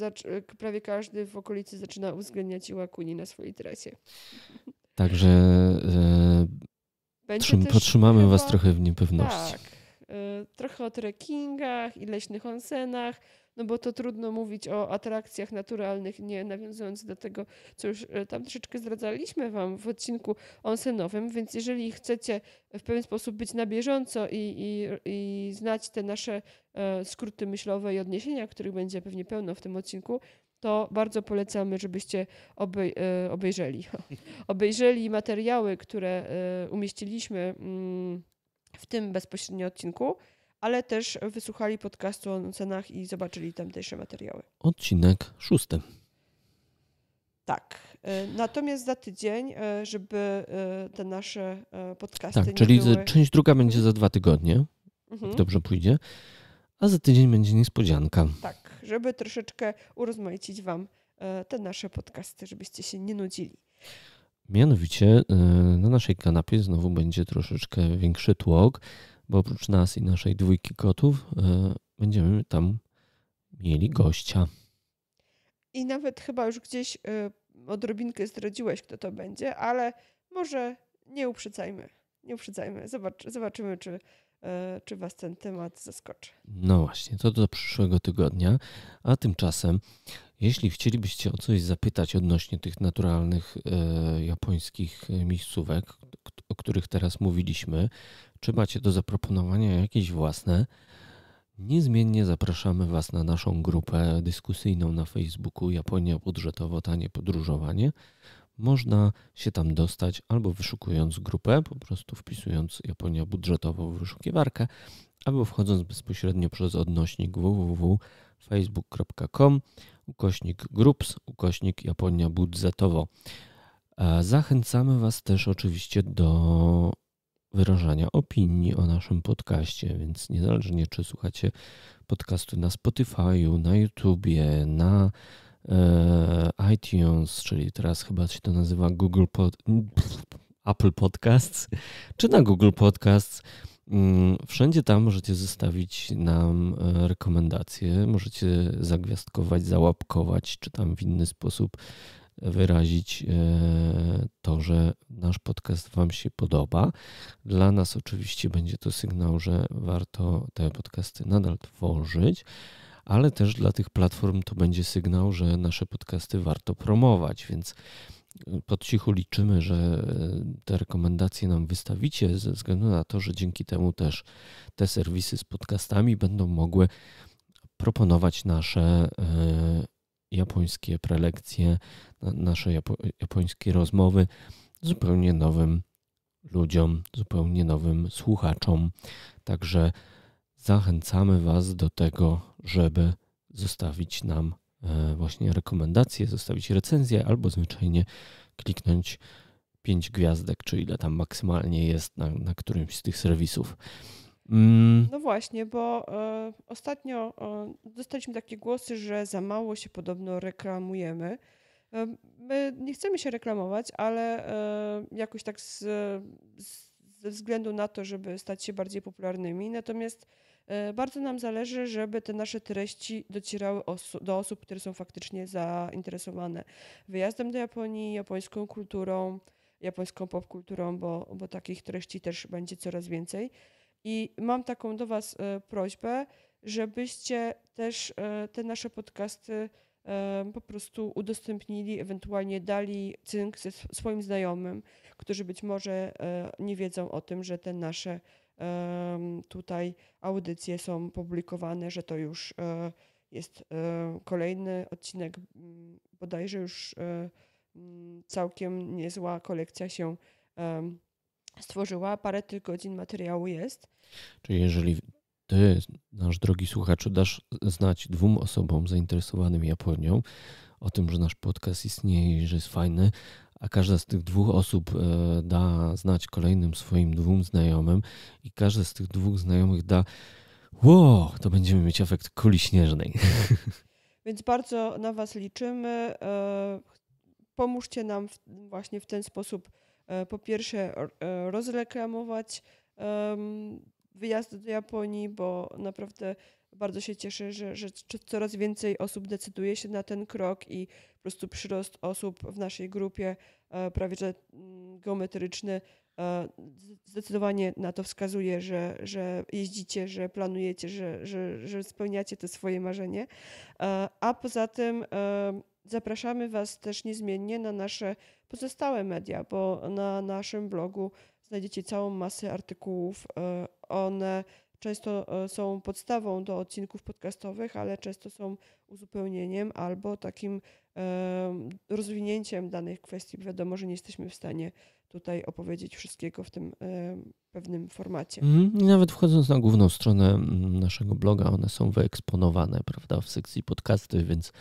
prawie każdy w okolicy zaczyna uwzględniać Iwakuni na swojej trasie. Także e, trzym, potrzymamy chyba... was trochę w niepewności. Tak. E, trochę o trekkingach i leśnych onsenach no bo to trudno mówić o atrakcjach naturalnych, nie nawiązując do tego, co już e, tam troszeczkę zdradzaliśmy Wam w odcinku onsenowym, więc jeżeli chcecie w pewien sposób być na bieżąco i, i, i znać te nasze e, skróty myślowe i odniesienia, których będzie pewnie pełno w tym odcinku, to bardzo polecamy, żebyście obej e, obejrzeli. obejrzeli materiały, które umieściliśmy mm, w tym bezpośrednio odcinku ale też wysłuchali podcastu o cenach i zobaczyli tamtejsze materiały. Odcinek szósty. Tak. E, natomiast za tydzień, e, żeby e, te nasze podcasty. Tak, czyli były... część druga będzie za dwa tygodnie. Mhm. Dobrze pójdzie. A za tydzień będzie niespodzianka. Tak, żeby troszeczkę urozmaicić Wam te nasze podcasty, żebyście się nie nudzili. Mianowicie na naszej kanapie znowu będzie troszeczkę większy tłok bo oprócz nas i naszej dwójki kotów e, będziemy tam mieli gościa. I nawet chyba już gdzieś e, odrobinkę zdradziłeś, kto to będzie, ale może nie uprzedzajmy. Nie uprzedzajmy. Zobacz, zobaczymy, czy, e, czy Was ten temat zaskoczy. No właśnie, to do przyszłego tygodnia. A tymczasem, jeśli chcielibyście o coś zapytać odnośnie tych naturalnych e, japońskich miejscówek, o których teraz mówiliśmy, czy macie do zaproponowania jakieś własne, niezmiennie zapraszamy Was na naszą grupę dyskusyjną na Facebooku Japonia budżetowo tanie podróżowanie. Można się tam dostać albo wyszukując grupę, po prostu wpisując Japonia budżetowo w wyszukiwarkę, albo wchodząc bezpośrednio przez odnośnik www.facebook.com ukośnik groups, ukośnik Japonia budżetowo. E, zachęcamy Was też oczywiście do wyrażania opinii o naszym podcaście, więc niezależnie czy słuchacie podcastu na Spotify'u, na YouTubie, na e, iTunes, czyli teraz chyba się to nazywa Google Pod... Apple Podcasts, czy na Google Podcasts. Mm, wszędzie tam możecie zostawić nam e, rekomendacje, możecie zagwiazdkować, załapkować, czy tam w inny sposób wyrazić e, to, że nasz podcast Wam się podoba. Dla nas oczywiście będzie to sygnał, że warto te podcasty nadal tworzyć ale też dla tych platform to będzie sygnał, że nasze podcasty warto promować, więc e, pod cichu liczymy, że e, te rekomendacje nam wystawicie, ze względu na to, że dzięki temu też te serwisy z podcastami będą mogły proponować nasze japońskie prelekcje, nasze japońskie rozmowy zupełnie nowym ludziom, zupełnie nowym słuchaczom. Także zachęcamy Was do tego, żeby zostawić nam e, właśnie rekomendacje, zostawić recenzję albo zwyczajnie kliknąć 5 gwiazdek, czy ile tam maksymalnie jest na, na którymś z tych serwisów. Mm. No właśnie, bo e, ostatnio e, dostaliśmy takie głosy, że za mało się podobno reklamujemy. E, my nie chcemy się reklamować, ale e, jakoś tak z, z, ze względu na to, żeby stać się bardziej popularnymi. Natomiast e, bardzo nam zależy, żeby te nasze treści docierały osu- do osób, które są faktycznie zainteresowane wyjazdem do Japonii, japońską kulturą, japońską popkulturą, bo, bo takich treści też będzie coraz więcej. I mam taką do Was e, prośbę, żebyście też e, te nasze podcasty e, po prostu udostępnili, ewentualnie dali cynk swoim znajomym, którzy być może nie wiedzą o tym, że te nasze tutaj audycje są publikowane, że to już jest kolejny odcinek, bodajże już całkiem niezła kolekcja się stworzyła. Parę tych godzin materiału jest. Czyli jeżeli ty, nasz drogi słuchaczu, dasz znać dwóm osobom zainteresowanym Japonią o tym, że nasz podcast istnieje i że jest fajny, a każda z tych dwóch osób e, da znać kolejnym swoim dwóm znajomym i każdy z tych dwóch znajomych da Ło, to będziemy mieć efekt kuli śnieżnej. Więc bardzo na was liczymy. E, pomóżcie nam właśnie w ten sposób E, po pierwsze e, rozreklamować wyjazd do Japonii, bo naprawdę bardzo się cieszę, że, że coraz więcej osób decyduje się na ten krok i po prostu przyrost osób w naszej grupie e, prawie że mm, geometryczny zdecydowanie na to wskazuje, że, że jeździcie, że planujecie, że, że, że spełniacie te swoje marzenie. A poza tym zapraszamy Was też niezmiennie na nasze pozostałe media, bo na naszym blogu znajdziecie całą masę artykułów. E, one często e, są podstawą do odcinków podcastowych, ale często są uzupełnieniem albo takim rozwinięciem danych kwestii. Wiadomo, że nie jesteśmy w stanie tutaj opowiedzieć wszystkiego w tym pewnym formacie. Mhm. I nawet wchodząc na główną stronę naszego bloga, one są wyeksponowane, prawda, w sekcji podcasty, więc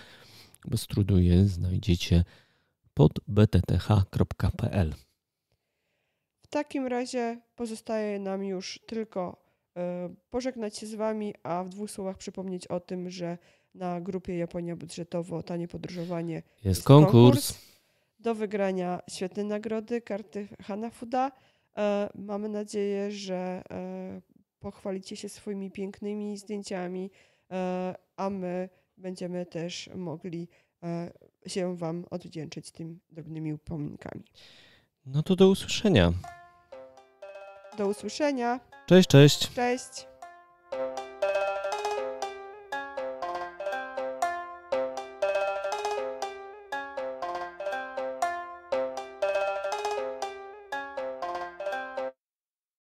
bez trudu je znajdziecie pod btth.pl. W takim razie pozostaje nam już tylko e, pożegnać się z Wami, a w dwóch słowach przypomnieć o tym, że na grupie Japonia Budżetowo Tanie Podróżowanie jest, jest konkurs. konkurs. Do wygrania świetne nagrody, karty Hanafuda. E, mamy nadzieję, że e, pochwalicie się swoimi pięknymi zdjęciami, a my będziemy też mogli E, się Wam odwdzięczyć tym drobnymi upominkami. No to do usłyszenia. Do usłyszenia. Cześć, cześć. Cześć.